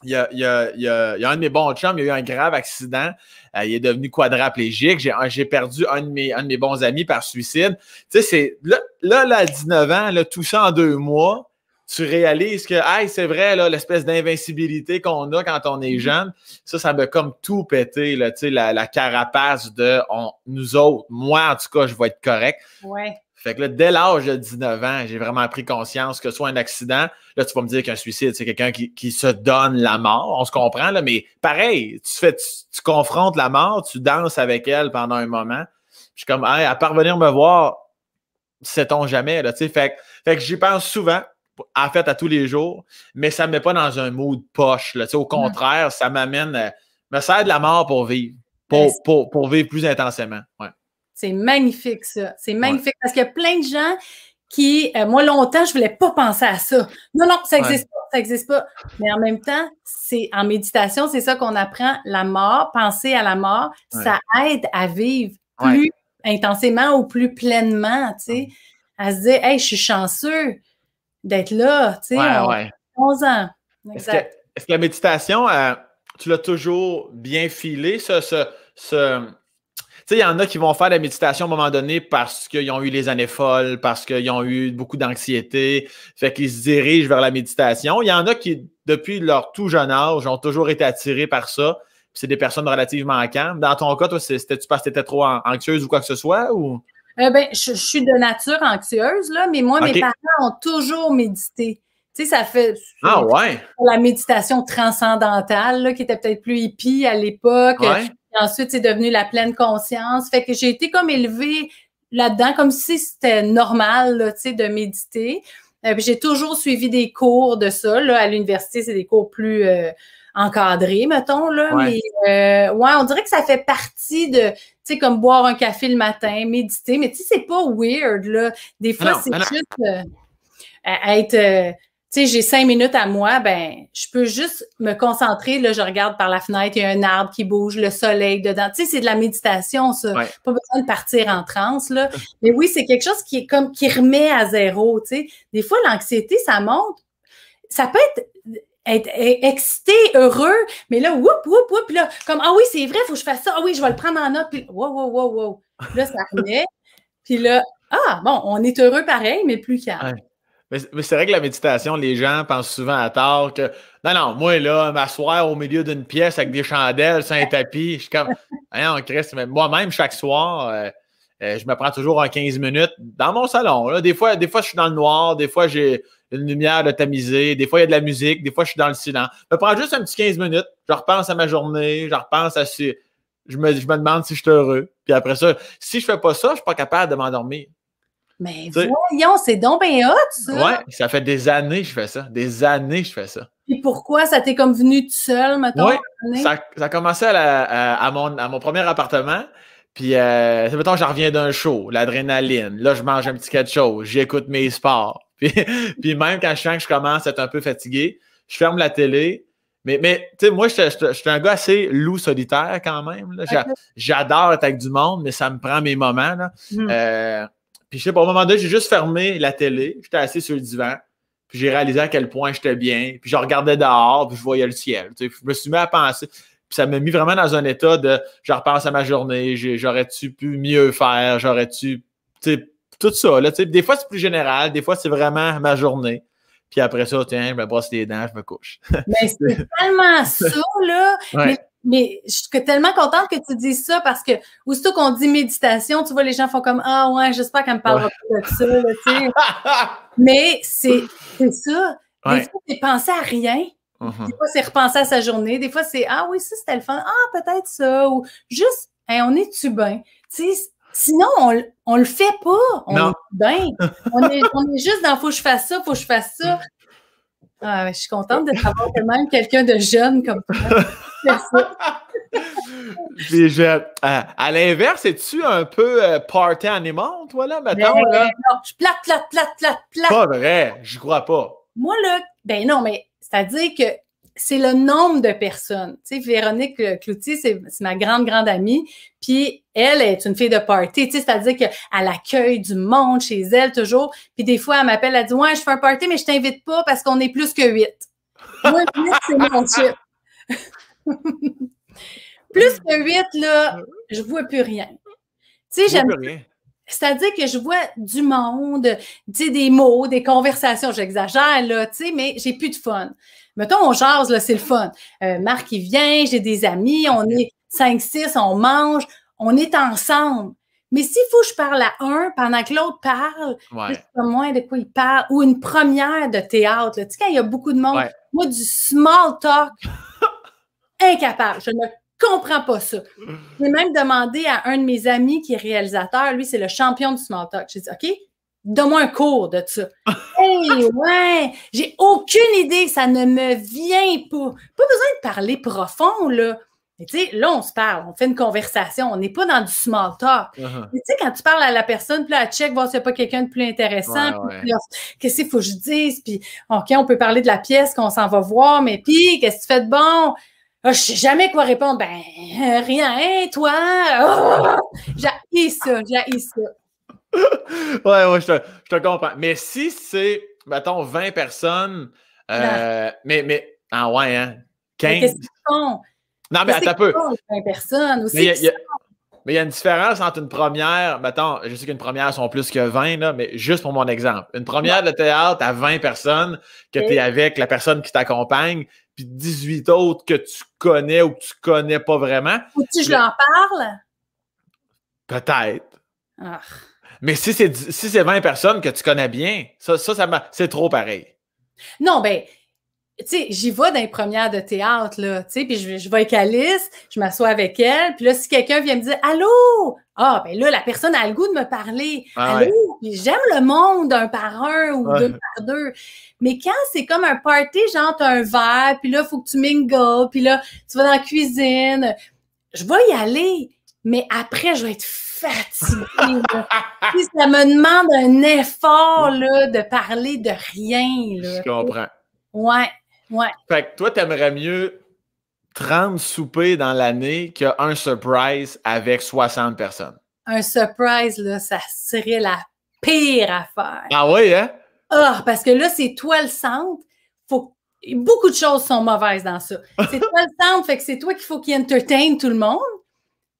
il y, a, il, y a, il, y a, un de mes bons chums, il y a eu un grave accident. Euh, il est devenu quadraplégique. J'ai, perdu un de, mes, un de mes bons amis par suicide. Tu sais, c'est, là, là, à 19 ans, là, tout ça en deux mois, tu réalises que, hey, c'est vrai, là, l'espèce d'invincibilité qu'on a quand on est mm-hmm. jeune, ça, ça m'a comme tout pété, là, tu sais, la, la, carapace de nous autres. Moi, en tout cas, je vais être correct. Ouais. Fait que là, dès l'âge de 19 ans, j'ai vraiment pris conscience que soit un accident, là, tu vas me dire qu'un suicide, c'est quelqu'un qui, se donne la mort. On se comprend, là, mais pareil, tu fais, tu, confrontes la mort, tu danses avec elle pendant un moment. Je suis comme, hey, à parvenir me voir, sait-on jamais, là, tu Fait, que j'y pense souvent, en fait, à tous les jours, mais ça me met pas dans un mood poche, là, tu Au mm. contraire, ça m'amène, euh, me sert de la mort pour vivre, pour, pour, pour vivre plus intensément, ouais. C'est magnifique, ça. C'est magnifique. Parce qu'il y a plein de gens qui, euh, moi, longtemps, je ne voulais pas penser à ça. Non, non, ça n'existe pas, ça n'existe pas. Mais en même temps, c'est en méditation, c'est ça qu'on apprend, la mort, penser à la mort, ça aide à vivre plus intensément ou plus pleinement, tu sais, mm. à se dire, hey, je suis chanceux d'être là, tu sais, 11 ans. Est-ce que, la méditation, euh, tu l'as toujours bien filé, ce il y en a qui vont faire la méditation à un moment donné parce qu'ils ont eu les années folles, parce qu'ils ont eu beaucoup d'anxiété, fait qu'ils se dirigent vers la méditation. Il y en a qui, depuis leur tout jeune âge, ont toujours été attirés par ça. C'est des personnes relativement calmes. Dans ton cas, c'était-tu parce que tu étais trop anxieuse ou quoi que ce soit? Ou? Euh, ben, je, suis de nature anxieuse, là, mais moi, mes parents ont toujours médité. Tu sais, ça fait ah, ouais. la méditation transcendantale, qui était peut-être plus hippie à l'époque. Euh, ensuite, c'est devenu la pleine conscience. Fait que j'ai été comme élevée là-dedans, comme si c'était normal, tu sais, de méditer. Euh, j'ai toujours suivi des cours de ça. Là, à l'université, c'est des cours plus euh, encadrés, mettons. Là, Mais euh, on dirait que ça fait partie de, tu sais, comme boire un café le matin, méditer. Mais tu sais, c'est pas weird, là. Des fois, c'est juste être tu sais, j'ai cinq minutes à moi, ben, je peux juste me concentrer. Là, je regarde par la fenêtre, il y a un arbre qui bouge, le soleil dedans. Tu sais, c'est de la méditation, ça. Pas besoin de partir en transe, là. (laughs) Mais oui, c'est quelque chose qui est comme, qui remet à zéro, tu sais. Des fois, l'anxiété, ça monte. Ça peut être, être, excité, heureux, mais là, whoop, whoop, whoop, là, comme, ah oui, c'est vrai, faut que je fasse ça, ah oui, je vais le prendre en note, puis wow, wow, wow, wow. Là, ça remet, (laughs) puis là, ah, bon, on est heureux pareil, mais plus calme. Mais, c'est vrai que la méditation, les gens pensent souvent à tort que non, non, moi, là, m'asseoir au milieu d'une pièce avec des chandelles, sans tapis, je suis comme, (laughs) on Christ, moi-même, chaque soir, euh, euh, je me prends toujours en 15 minutes dans mon salon. Des, fois, des fois, je suis dans le noir, des fois, j'ai une lumière de tamisée, des fois, il y a de la musique, des fois, je suis dans le silence. Je me prends juste un petit 15 minutes, je repense à ma journée, je repense à si. Je me, je me demande si je suis heureux. Puis après ça, si je fais pas ça, je suis pas capable de m'endormir. Mais voyons, c'est donc bien hot, ça! Ouais, ça fait des années que je fais ça. Des années que je fais ça. Et pourquoi ça t'est comme venu tout seul, maintenant? Oui, ça, ça, a commencé à, à, mon, premier appartement. Puis, euh, mettons, je reviens d'un show, l'adrénaline. Là, je mange un petit quelque chose, j'écoute mes sports. (laughs) Puis, même quand je sens que je commence à être un peu fatigué, je ferme la télé. Mais, mais tu sais, moi, je suis un gars assez loup solitaire quand même. J'adore être avec du monde, mais ça me prend mes moments. Là. Hum. Euh, puis je sais pas, un moment donné, j'ai juste fermé la télé, j'étais assis sur le divan, puis j'ai réalisé à quel point j'étais bien, puis je regardais dehors, puis je voyais le ciel. Tu sais, je me suis mis à penser, puis ça m'a mis vraiment dans un état de je repense à ma journée, j'aurais-tu pu mieux faire, j'aurais-tu. Tu sais, tout ça. Là, tu sais, des fois, c'est plus général, des fois, c'est vraiment ma journée. Puis après ça, tiens, je me brosse les dents, je me couche. (laughs) Mais c'est tellement ça, là mais je suis tellement contente que tu dises ça parce que aussitôt qu'on dit méditation, tu vois, les gens font comme Ah ouais, j'espère qu'elle me parlera pas de ça, tu sais. (laughs) mais c'est ça. Des fois, c'est penser à rien. Mm-hmm. Des fois, c'est repenser à sa journée. Des fois, c'est Ah oui, ça, c'était le fun. Ah, peut-être ça. Ou juste, on est-tu bien? Sinon, on ne le fait pas. On est bien. On est, juste dans faut que je fasse ça, faut que je fasse ça. Ah, je suis contente de travailler quand même quelqu'un de jeune comme toi. (laughs) Puis euh, à l'inverse, es-tu un peu euh, party animal, toi, là, maintenant? là? Ben, je plate, plate, plate, plate, plate. Pas vrai, je crois pas. Moi, là, ben non, mais c'est-à-dire que c'est le nombre de personnes. Tu sais, Véronique euh, Cloutier, c'est ma grande, grande amie. Puis elle est une fille de party, tu sais, c'est-à-dire qu'elle accueille du monde chez elle toujours. Puis des fois, elle m'appelle, elle dit Ouais, je fais un party, mais je t'invite pas parce qu'on est plus que huit. Moi, c'est mon chip plus que 8, là, je vois plus rien. Tu sais, j'aime. C'est-à-dire que je vois du monde, tu des mots, des conversations, j'exagère, là, tu sais, mais j'ai plus de fun. Mettons, on jase, là, c'est le fun. Euh, Marc, il vient, j'ai des amis, on est 5-6, on mange, on est ensemble. Mais s'il faut que je parle à un pendant que l'autre parle, ouais. moins de quoi il parle, ou une première de théâtre, tu sais, quand il y a beaucoup de monde, moi, du small talk, incapable. Je ne comprends pas ça. Mm. J'ai même demandé à un de mes amis qui est réalisateur, lui, c'est le champion du small talk. J'ai dit, OK, donne-moi un cours de ça. (laughs) hey, ouais, j'ai aucune idée, ça ne me vient pas. Pas besoin de parler profond, là. Mais tu sais, là, on se parle, on fait une conversation, on n'est pas dans du small talk. Uh-huh. tu sais, quand tu parles à la personne, puis là, elle check, voir s'il n'y pas quelqu'un de plus intéressant, qu'est-ce qu'il faut que je dise, puis OK, on peut parler de la pièce qu'on s'en va voir, mais puis, qu'est-ce que tu fais de bon? Ah, je sais jamais quoi répondre. Ben, euh, rien, hein, toi? Oh! (laughs) j'ai ça, j'ai ça. ouais, ouais, je te, comprends. Mais si c'est, mettons, 20 personnes, euh, mais, mais, ah ouais, hein, 15. qu'est-ce qu'ils font? Non, mais, mais attends un 20 personnes aussi il y a une différence entre une première, attends, je sais qu'une première sont plus que 20, mais juste pour mon exemple. Une première de théâtre à 20 personnes, que tu es avec la personne qui t'accompagne, puis 18 autres que tu connais ou que tu connais pas vraiment. Ou si je leur parle? Peut-être. Ah. Mais si c'est si 20 personnes que tu connais bien, ça, ça, ça c'est trop pareil. Non, ben, tu sais, j'y vais dans les premières de théâtre, là, tu sais, puis je, je vais avec Alice, je m'assois avec elle, puis là, si quelqu'un vient me dire « Allô? » Ah, ben là, la personne a le goût de me parler. Ah Allô? J'aime le monde un par un ou deux par deux. Mais quand c'est comme un party, genre, t'as un verre, puis là, faut que tu mingles, puis là, tu vas dans la cuisine, je vais y aller, mais après, je vais être fatiguée. (laughs) puis ça me demande un effort, là, de parler de rien, là. Je comprends. Ouais, fait que toi, t'aimerais mieux 30 soupers dans l'année qu'un surprise avec 60 personnes. Un surprise, là, ça serait la pire affaire. Ah oui, hein? Ah, parce que là, c'est toi le centre. Faut... Beaucoup de choses sont mauvaises dans ça. (laughs) C'est toi le centre, fait que c'est toi qu'il faut qu'il entertaine tout le monde.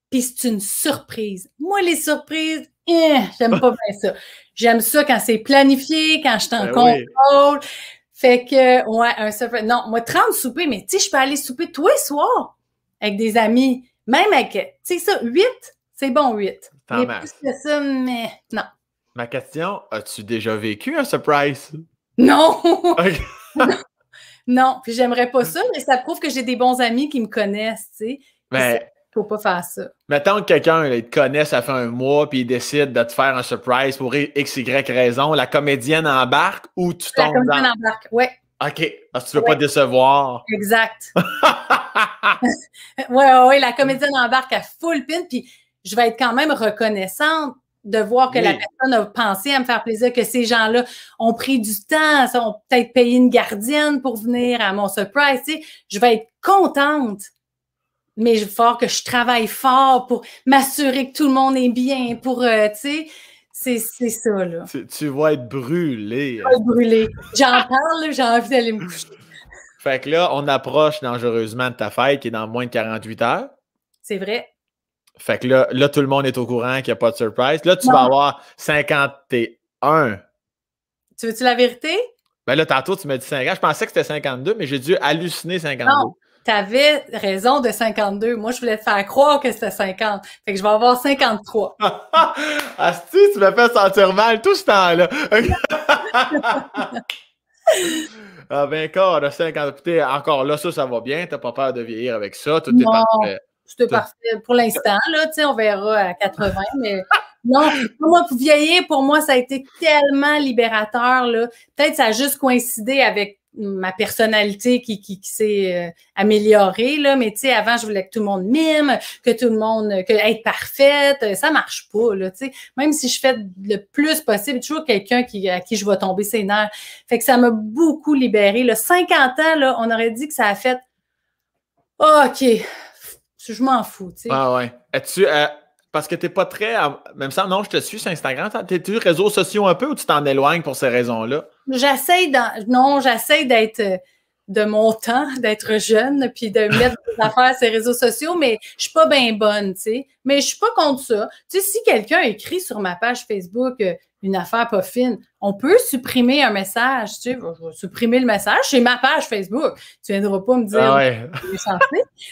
Puis c'est une surprise. Moi, les surprises, eh, j'aime pas (laughs) bien ça. J'aime ça quand c'est planifié, quand je t'en ben contrôle. Fait que, ouais, un surprise. Non, moi, 30 soupers, mais tu sais, je peux aller souper tous les soirs avec des amis, même avec, tu sais, ça, 8, c'est bon, 8. Mais plus que ça, mais non. Ma question, as-tu déjà vécu un surprise? Non! (laughs) (laughs) non. puis j'aimerais pas ça, mais ça prouve que j'ai des bons amis qui me connaissent, tu sais. Ben, pas faire ça. Mettons que quelqu'un il te connaît, ça fait un mois, puis il décide de te faire un surprise pour X, Y raison. La comédienne embarque ou tu tombes La comédienne embarque, oui. OK, parce que tu veux pas décevoir. Exact. oui, (laughs) oui, ouais, la comédienne embarque à full pin, puis je vais être quand même reconnaissante de voir que la personne a pensé à me faire plaisir, que ces gens-là ont pris du temps, ont peut-être payé une gardienne pour venir à mon surprise. Tu je vais être contente mais il que je travaille fort pour m'assurer que tout le monde est bien, pour, euh, tu sais, c'est ça, là. Tu, vas être brûlé. Je vais être brûlé. J'en parle, j'ai envie d'aller me coucher. Fait que là, on approche dangereusement de ta fête qui est dans moins de 48 heures. C'est vrai. Fait que là, là, tout le monde est au courant qu'il n'y a pas de surprise. Là, tu vas avoir 51. Tu veux-tu la vérité? Ben là, tantôt, tu m'as dit 50. Je pensais que c'était 52, mais j'ai dû halluciner 52 tu avais raison de 52. Moi, je voulais te faire croire que c'était 50. Fait que je vais avoir 53. (laughs) Asti, tu me fais sentir mal tout ce temps-là. (laughs) ah ben encore, 50. encore là, ça, ça va bien. T'as pas peur de vieillir avec ça. Tout est parfait. Tout est parfait pour l'instant, là, tu sais, on verra à 80, mais non, moi, pour vieillir, pour moi, ça a été tellement libérateur, Peut-être que ça a juste coïncidé avec ma personnalité qui, qui, s'est euh, améliorée, là, mais tu sais, avant, je voulais que tout le monde mime, que tout le monde, que être parfaite, ça marche pas, là, tu sais. Même si je fais le plus possible, toujours quelqu'un qui, à qui je vais tomber ses nerfs. Fait que ça m'a beaucoup libérée. Là, 50 ans, là, on aurait dit que ça a fait, OK, je m'en fous, tu sais. Ah ouais. As-tu, euh, parce que t'es pas très. Même ça, non, je te suis sur Instagram. T'es-tu réseaux sociaux un peu ou tu t'en éloignes pour ces raisons-là? J'essaie d'en. Non, j'essaie d'être euh, de mon temps d'être jeune puis de mettre des (laughs) affaires sur les réseaux sociaux, mais je suis pas bien bonne, tu sais. Mais je suis pas contre ça. Tu sais, si quelqu'un écrit sur ma page Facebook euh, une affaire pas fine, on peut supprimer un message, tu sais, je supprimer le message, chez ma page Facebook. Tu viendras pas me dire ah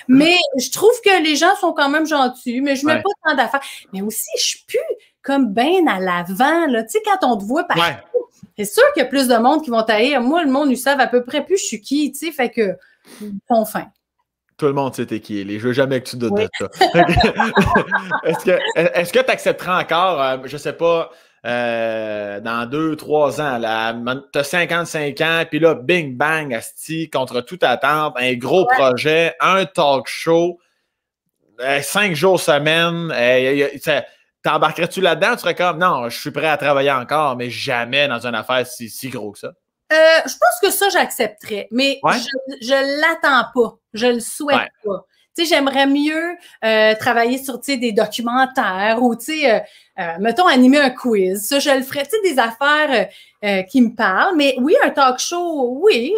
Mais je trouve que les gens sont quand même gentils, mais je mets pas tant d'affaires. Mais aussi, je suis plus comme bien à l'avant, là. Tu sais, quand on te voit par c'est sûr qu'il y a plus de monde qui vont tailler. Moi, le monde, ils savent à peu près plus je suis qui, tu sais, fait que, ils sont tout le monde sait t'es qui est. Je veux jamais que tu doutes de ça. (laughs) est-ce que est tu accepteras encore, euh, je sais pas, euh, dans deux, trois ans, tu as 55 ans, puis là, bing bang, Asti, contre toute attente, un gros projet, un talk show, euh, cinq jours semaine, T'embarquerais-tu là-dedans? Tu serais comme, non, je suis prêt à travailler encore, mais jamais dans une affaire si, si gros que ça. Euh, je pense que ça, j'accepterais, mais je ne l'attends pas. Je le souhaite pas. j'aimerais mieux euh, travailler sur, des documentaires ou, tu sais, euh, mettons, animer un quiz. Ça, je le ferais, tu sais, des affaires qui me parlent. Mais oui, un talk show, oui.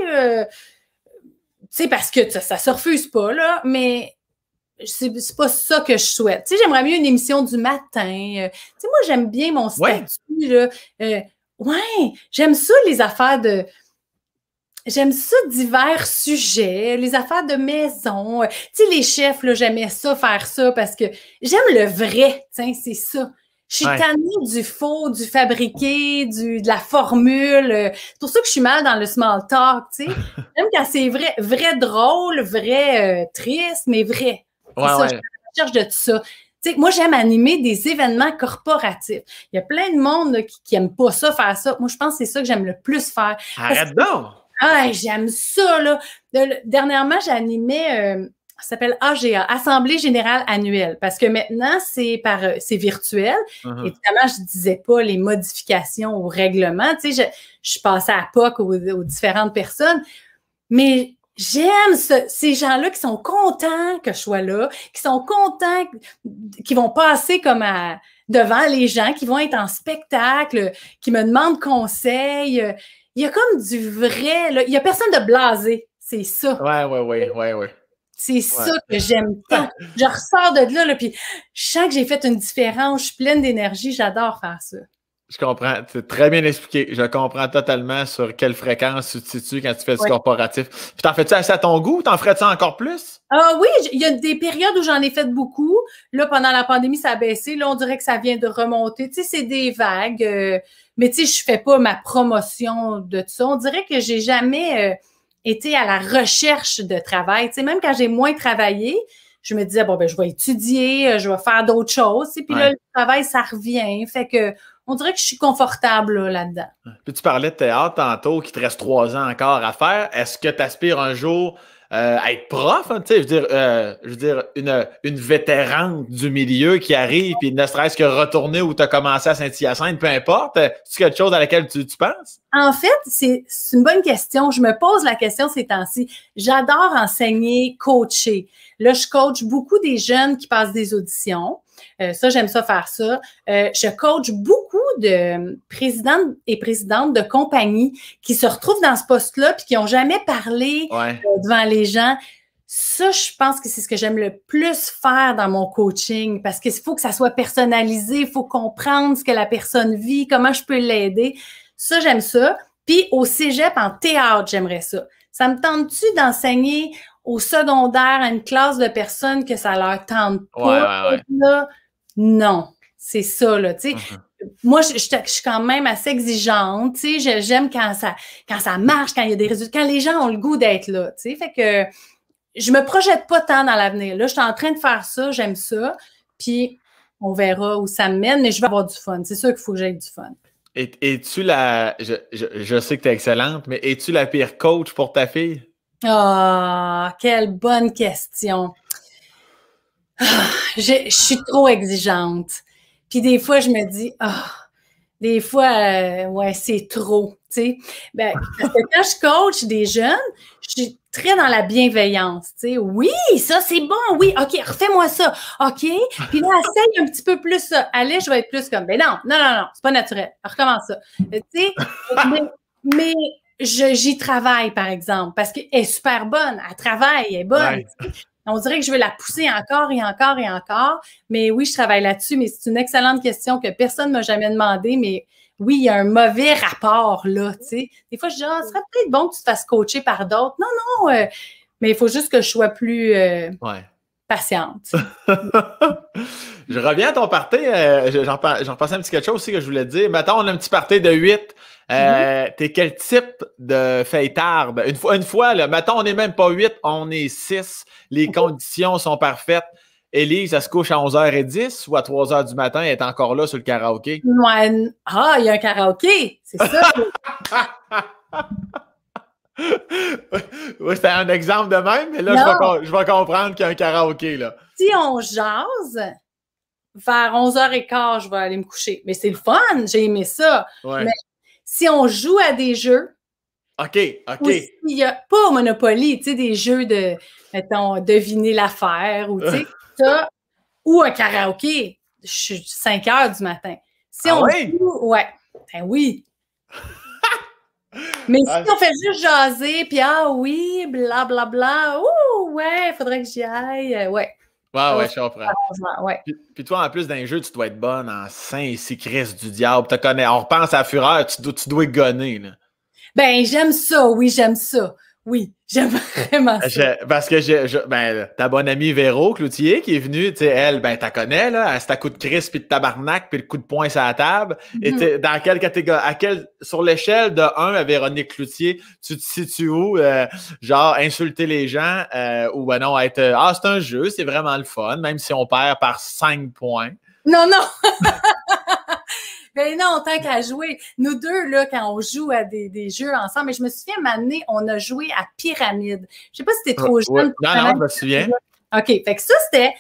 tu parce que ça, ne se refuse pas, là. Mais c'est pas ça que je souhaite. Tu sais, j'aimerais mieux une émission du matin. Euh, tu sais, moi, j'aime bien mon statut. là, euh, ouais j'aime ça, les affaires de. J'aime ça divers sujets, les affaires de maison. Euh, tu sais, les chefs, là, j'aimais ça, faire ça, parce que j'aime le vrai, sais, c'est ça. Je suis tannée du faux, du fabriqué, du, de la formule. C'est pour ça que je suis mal dans le small talk, tu sais. (laughs) quand c'est vrai, vrai drôle, vrai triste, mais vrai. Je cherche de ça. moi, j'aime animer des événements corporatifs. Il y a plein de monde qui n'aime pas ça, faire ça. Moi, je pense que c'est ça que j'aime le plus faire. Arrête donc! Ah, j'aime ça, Dernièrement, j'ai animé, euh, ça s'appelle AGA, Assemblée Générale Annuelle, parce que maintenant, c'est par euh, c'est virtuel. Uh-huh. Évidemment, je ne disais pas les modifications au règlement. je, je passais à POC aux, aux différentes personnes. Mais J'aime ces gens-là qui sont contents que je sois là, qui sont contents, qui vont passer comme devant les gens, qui vont être en spectacle, qui me demandent conseil. Il y a comme du vrai, il n'y a personne de blasé. C'est ça. Ouais, ouais, ouais, ouais, ouais. C'est ça que j'aime tant. Je ressors de là, là puis je sens que j'ai fait une différence. Je suis pleine d'énergie. J'adore faire ça. Je comprends. C'est très bien expliqué. Je comprends totalement sur quelle fréquence tu te situes quand tu fais du corporatif. Puis t'en fais-tu assez à ton goût? T'en ferais-tu encore plus? Ah oui, il y a des périodes où j'en ai fait beaucoup. Là, pendant la pandémie, ça a baissé. Là, on dirait que ça vient de remonter. Tu sais, c'est des vagues. Euh, mais tu sais, je fais pas ma promotion de ça. On dirait que j'ai jamais euh, été à la recherche de travail. Tu sais, même quand j'ai moins travaillé, je me disais, bon, ben, je vais étudier, euh, je vais faire d'autres choses. Et puis là, le travail, ça revient. Fait que on dirait que je suis confortable là-dedans. Puis tu parlais de théâtre tantôt, qui te reste trois ans encore à faire. Est-ce que tu aspires un jour euh, à être prof, hein? je veux dire, euh, je veux dire une, une vétérante du milieu qui arrive, puis ne serait-ce que retourner où tu as commencé à Saint-Hyacinthe, peu importe, euh, c'est quelque chose à laquelle tu, tu penses? En fait, c'est une bonne question. Je me pose la question ces temps-ci. J'adore enseigner, coacher. Là, je coach beaucoup des jeunes qui passent des auditions. Euh, ça, j'aime ça faire ça. Euh, je coach beaucoup de présidentes et présidentes de compagnies qui se retrouvent dans ce poste-là puis qui n'ont jamais parlé euh, devant les gens. Ça, je pense que c'est ce que j'aime le plus faire dans mon coaching parce qu'il faut que ça soit personnalisé, il faut comprendre ce que la personne vit, comment je peux l'aider. Ça, j'aime ça. Puis au cégep, en théâtre, j'aimerais ça. Ça me tente-tu d'enseigner au secondaire à une classe de personnes que ça leur tente pas. non, c'est ça, tu sais. Mm-hmm. Moi, je, suis quand même assez exigeante, tu sais. J'aime quand ça, quand ça marche, quand il y a des résultats, quand les gens ont le goût d'être là, tu sais. Fait que je me projette pas tant dans l'avenir. Là, je suis en train de faire ça, j'aime ça. Puis, on verra où ça mène, mais je vais avoir du fun. C'est sûr qu'il faut que j'aie du fun. Es-tu la. Je, je, sais que tu es excellente, mais es-tu la pire coach pour ta fille? Ah, quelle bonne question. Ah, je, suis trop exigeante. Puis des fois, je me dis, ah, des fois, euh, ouais, c'est trop. Tu sais. Ben, parce que quand je coach des jeunes, je suis très dans la bienveillance. Tu sais. Oui, ça, c'est bon. Oui, OK, refais-moi ça. OK. Puis là, essaye un petit peu plus ça. Allez, je vais être plus comme, ben non, non, non, non, c'est pas naturel. Recommence ça. Tu sais, mais je j'y travaille, par exemple, parce qu'elle est super bonne, elle travaille, elle est bonne. On dirait que je veux la pousser encore et encore et encore. Mais oui, je travaille là-dessus, mais c'est une excellente question que personne ne m'a jamais demandé, mais oui, il y a un mauvais rapport là, tu sais. Des fois, je dis, ah, ce serait peut-être bon que tu te fasses coacher par d'autres. Non, non, euh, mais il faut juste que je sois plus... Euh, patiente. (laughs) je reviens à ton party. Euh, j'en passe un petit quelque chose aussi que je voulais dire. Maintenant, on a un petit party de 8. Euh, mm-hmm. T'es quel type de fêtarde? Ben, une fois, une fois mettons, on n'est même pas 8, on est 6. Les mm-hmm. conditions sont parfaites. Élise, elle se couche à 11h10 ou à 3h du matin, elle est encore là sur le karaoké? Ah, il y a un karaoké! C'est ça! (laughs) (laughs) oui, c'était un exemple de même, mais là, je vais, comprendre qu'il y a un karaoké. Là. Si on jase, vers 11h15, je vais aller me coucher. Mais c'est le fun, j'ai aimé ça. Mais si on joue à des jeux, OK, OK. S'il y a, pas au Monopoly, tu sais, des jeux de, mettons, deviner l'affaire ou, (laughs) ou un karaoké, je suis 5 h du matin. Si ah on ouais, ben oui. Mais si ah, on fait juste jaser, puis ah oui, blablabla, bla, bla, ouh, ouais, faudrait que j'y aille, euh, ouais. Ouais, ouais, je suis Ouais. Puis, puis, toi, en plus d'un jeu, tu dois être bonne en saint Christ du diable. connais, on repense à la Fureur, tu, dois, tu gonner. Ben, j'aime ça, oui, j'aime ça. Oui, vraiment euh, ça. parce que je, ben, ta bonne amie Véro Cloutier qui est venue, tu sais, elle, ben, t'as connais, là, c'est ta coup de crise puis de tabarnak puis le coup de poing sur la table. Mhm. dans quelle catégorie, à quelle, sur l'échelle de 1 à euh, Véronique Cloutier, tu te situes où, euh, genre, insulter les gens, ou ben non, être, ah, c'est un jeu, c'est vraiment le fun, même si on perd par 5 points. Non, non! (laughs) Ben non, tant qu'à jouer. Nous deux, là, quand on joue à des, jeux ensemble, mais je me souviens, m'amener, on a joué à Pyramide. Je sais pas si c'était trop jeune. Non, je me souviens. OK. Fait ça, c'était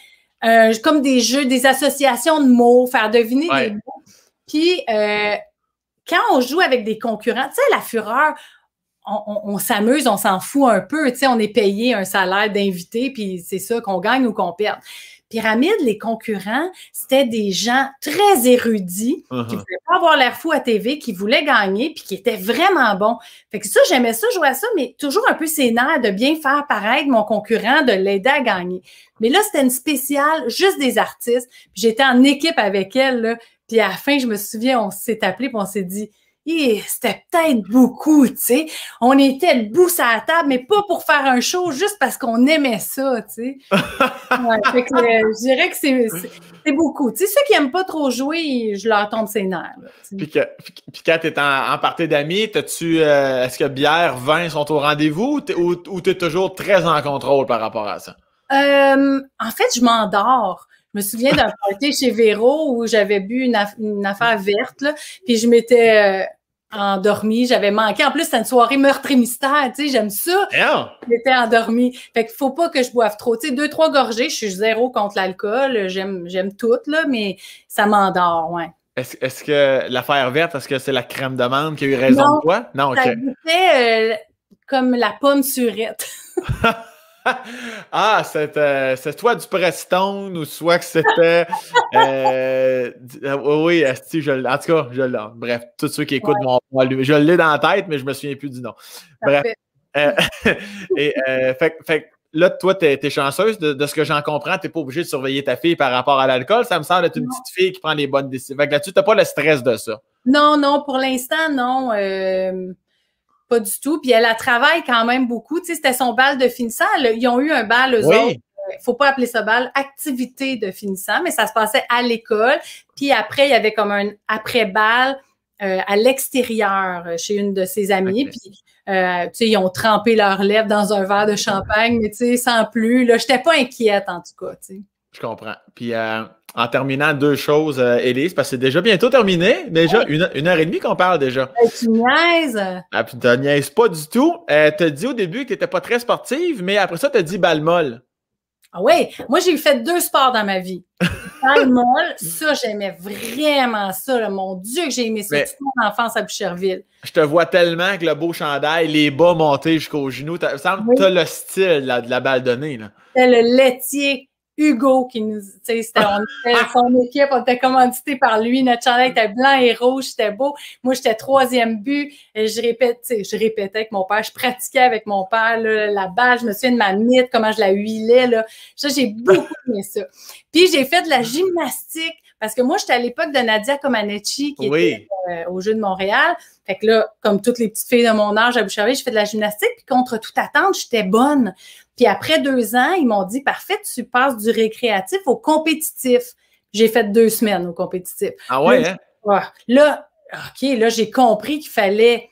euh, comme des jeux, des associations de mots, faire deviner des mots. Puis, euh, quand on joue avec des concurrents, tu sais, la fureur, on, s'amuse, on s'en fout un peu. Tu sais, on est payé un salaire d'invité, puis c'est ça qu'on gagne ou qu'on perd. Pyramide, les concurrents, c'était des gens très érudits uh-huh. qui ne voulaient pas avoir l'air fou à TV, qui voulaient gagner, puis qui étaient vraiment bons. Fait que ça, j'aimais ça, je à ça, mais toujours un peu sénère de bien faire paraître mon concurrent, de l'aider à gagner. Mais là, c'était une spéciale, juste des artistes. J'étais en équipe avec elle, là, puis à la fin, je me souviens, on s'est appelé, puis on s'est dit, c'était peut-être beaucoup, tu sais. On était le debout à la table, mais pas pour faire un show, juste parce qu'on aimait ça, tu sais. (laughs) Euh, je dirais que c'est beaucoup. Tu sais, ceux qui n'aiment pas trop jouer, je leur tombe ses nerfs. puis, quand tu en, en partie d'amis, euh, est-ce que bière, vin sont au rendez-vous ou tu es toujours très en contrôle par rapport à ça? Euh, en fait, je m'endors. Je me souviens d'un (laughs) party chez Véro où j'avais bu une, affaire verte, là, puis je m'étais endormie, j'avais manqué. En plus, c'est une soirée meurtre mystère, tu sais, j'aime ça. J'étais endormie. Fait qu'il faut pas que je boive trop. Tu sais, deux, trois gorgées, je suis zéro contre l'alcool, j'aime, j'aime tout, là, mais ça m'endort, ouais. Est-ce, est que l'affaire verte, est-ce que c'est la crème de menthe qui a eu raison de toi? Non, ok. Euh, comme la pomme surette. (laughs) (laughs) ah, c'est euh, toi du Prestone ou soit que c'était. Euh, euh, oui, je, en tout cas, je l'ai. Bref, tous ceux qui écoutent mon. Je l'ai dans la tête, mais je me souviens plus du nom. Bref. (laughs) fait, là, toi, tu es, chanceuse. De, ce que j'en comprends, tu n'es pas obligé de surveiller ta fille par rapport à l'alcool. Ça me semble être une petite fille qui prend les bonnes décisions. là-dessus, tu n'as pas le stress de ça. Non, non, pour l'instant, non pas du tout. Puis elle, a travaille quand même beaucoup. Tu sais, c'était son bal de finissant. Ils ont eu un bal, eux autres. Euh, faut pas appeler ça bal, activité de finissant, mais ça se passait à l'école. Puis après, il y avait comme un après-bal euh, à l'extérieur euh, chez une de ses amies. Puis tu sais, ils ont trempé leurs lèvres dans un verre de champagne, mais tu sais, sans plus. Là, j'étais pas inquiète en tout cas. Tu sais. Je comprends. Puis euh, en terminant deux choses, elise euh, Élise, parce que c'est déjà bientôt terminé. Déjà, une, heure et demie qu'on parle déjà. tu niaises. Ah, tu niaises pas du tout. Euh, tu as dit au début que tu n'étais pas très sportive, mais après ça, tu as dit balle molle. Ah oui, moi j'ai fait deux sports dans ma vie. (laughs) Balle molle, ça j'aimais vraiment ça. Mon Dieu que j'ai aimé ça tout mon enfance à Boucherville. Je te vois tellement que le beau chandail, les bas montés jusqu'aux genoux, ça me semble tu as le style de la balle donnée. Là. le laitier Hugo qui nous, tu sais, ah. son équipe, on était commandité par lui, notre chandail était blanc et rouge, c'était beau. Moi, j'étais troisième but, je répète, je répétais avec mon père, je pratiquais avec mon père, la balle, je me souviens de ma mythe, comment je la huilais, là. Ça, j'ai beaucoup aimé ça. Puis, j'ai fait de la gymnastique, parce que moi, j'étais à l'époque de Nadia Comaneci qui était euh, au Jeu de Montréal. Fait que là, comme toutes les petites filles de mon âge à Boucherville, je fais de la gymnastique. Puis contre toute attente, j'étais bonne. Puis après deux ans, ils m'ont dit, parfait, tu passes du récréatif au compétitif. J'ai fait deux semaines au compétitif. Ah ouais? là hein? ah, OK, là, j'ai compris qu'il fallait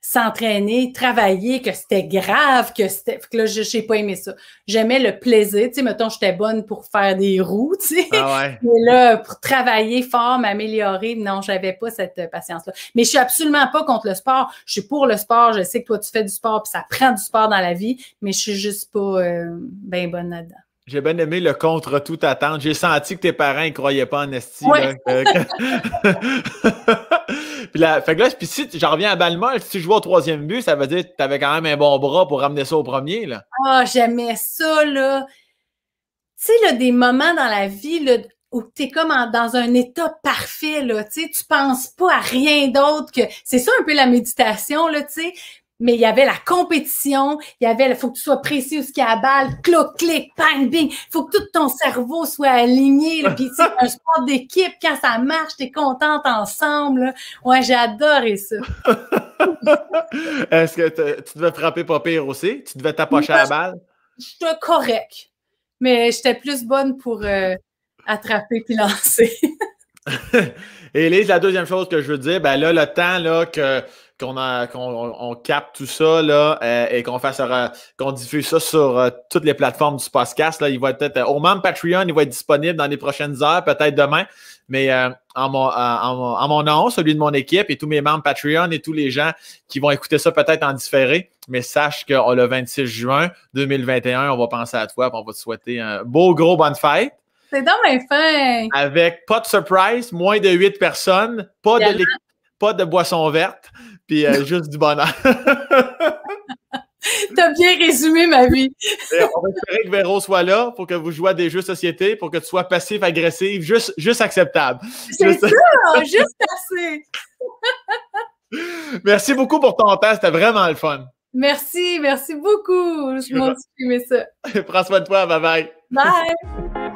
s'entraîner, travailler, que c'était grave, que c'était. que là, je n'ai pas aimé ça. J'aimais le plaisir. Tu sais, mettons, j'étais bonne pour faire des roues, tu sais. Ah (laughs) Mais là, pour travailler fort, m'améliorer, non, j'avais pas cette euh, patience-là. Mais je suis absolument pas contre le sport. Je suis pour le sport. Je sais que toi, tu fais du sport, puis ça prend du sport dans la vie, mais je suis juste pas euh, bien bonne là-dedans. J'ai bien aimé le contre tout attente. J'ai senti que tes parents ne croyaient pas en esti. Ouais. (laughs) (laughs) Puis là, fait que là, si j'en reviens à Balmol, si tu joues au troisième but, ça veut dire que tu avais quand même un bon bras pour ramener ça au premier. là. Ah, oh, j'aimais ça, là. Tu sais, là, des moments dans la vie où tu es comme dans un état parfait, là, tu sais, tu penses pas à rien d'autre que. C'est ça un peu la méditation, là, tu sais mais il y avait la compétition, il y avait il faut que tu sois précis où ce qu'il y a à balle, cloc, clic, bang, bing. Il faut que tout ton cerveau soit aligné. puis c'est un sport d'équipe, quand ça marche, t'es contente ensemble. Ouais, j'ai adoré ça. (laughs) Est-ce que tu devais frapper pas pire aussi? Tu devais t'approcher à la balle? J'étais correct, mais j'étais plus bonne pour euh, attraper puis lancer. (laughs) Et la deuxième chose que je veux dire, ben là, le temps là, que qu'on on, capte tout ça euh, et qu'on fasse euh, qu'on diffuse ça sur euh, toutes les plateformes du podcast. Là. Il va être au même Patreon, il va être disponible dans les prochaines heures, peut-être demain. Mais en mon, en, nom, celui de mon équipe et tous mes membres Patreon et tous les gens qui vont écouter ça peut-être en différé, mais sache que le 26 juin 2021, on va penser à toi et on va te souhaiter un beau gros bonne fête. C'est dans mes Avec pas de surprise, moins de huit personnes, pas de l'équipe pas de boisson verte, puis euh, juste du bonheur. (laughs) T'as bien résumé ma vie. (laughs) on va que Véro soit là pour que vous jouiez à des jeux de société, pour que tu sois passif-agressif, juste, juste acceptable. C'est ça, (laughs) juste assez. merci beaucoup pour ton temps, c'était vraiment le fun. Merci, merci beaucoup. Je m'en suis ça. Prends soin de toi, bye bye. Bye.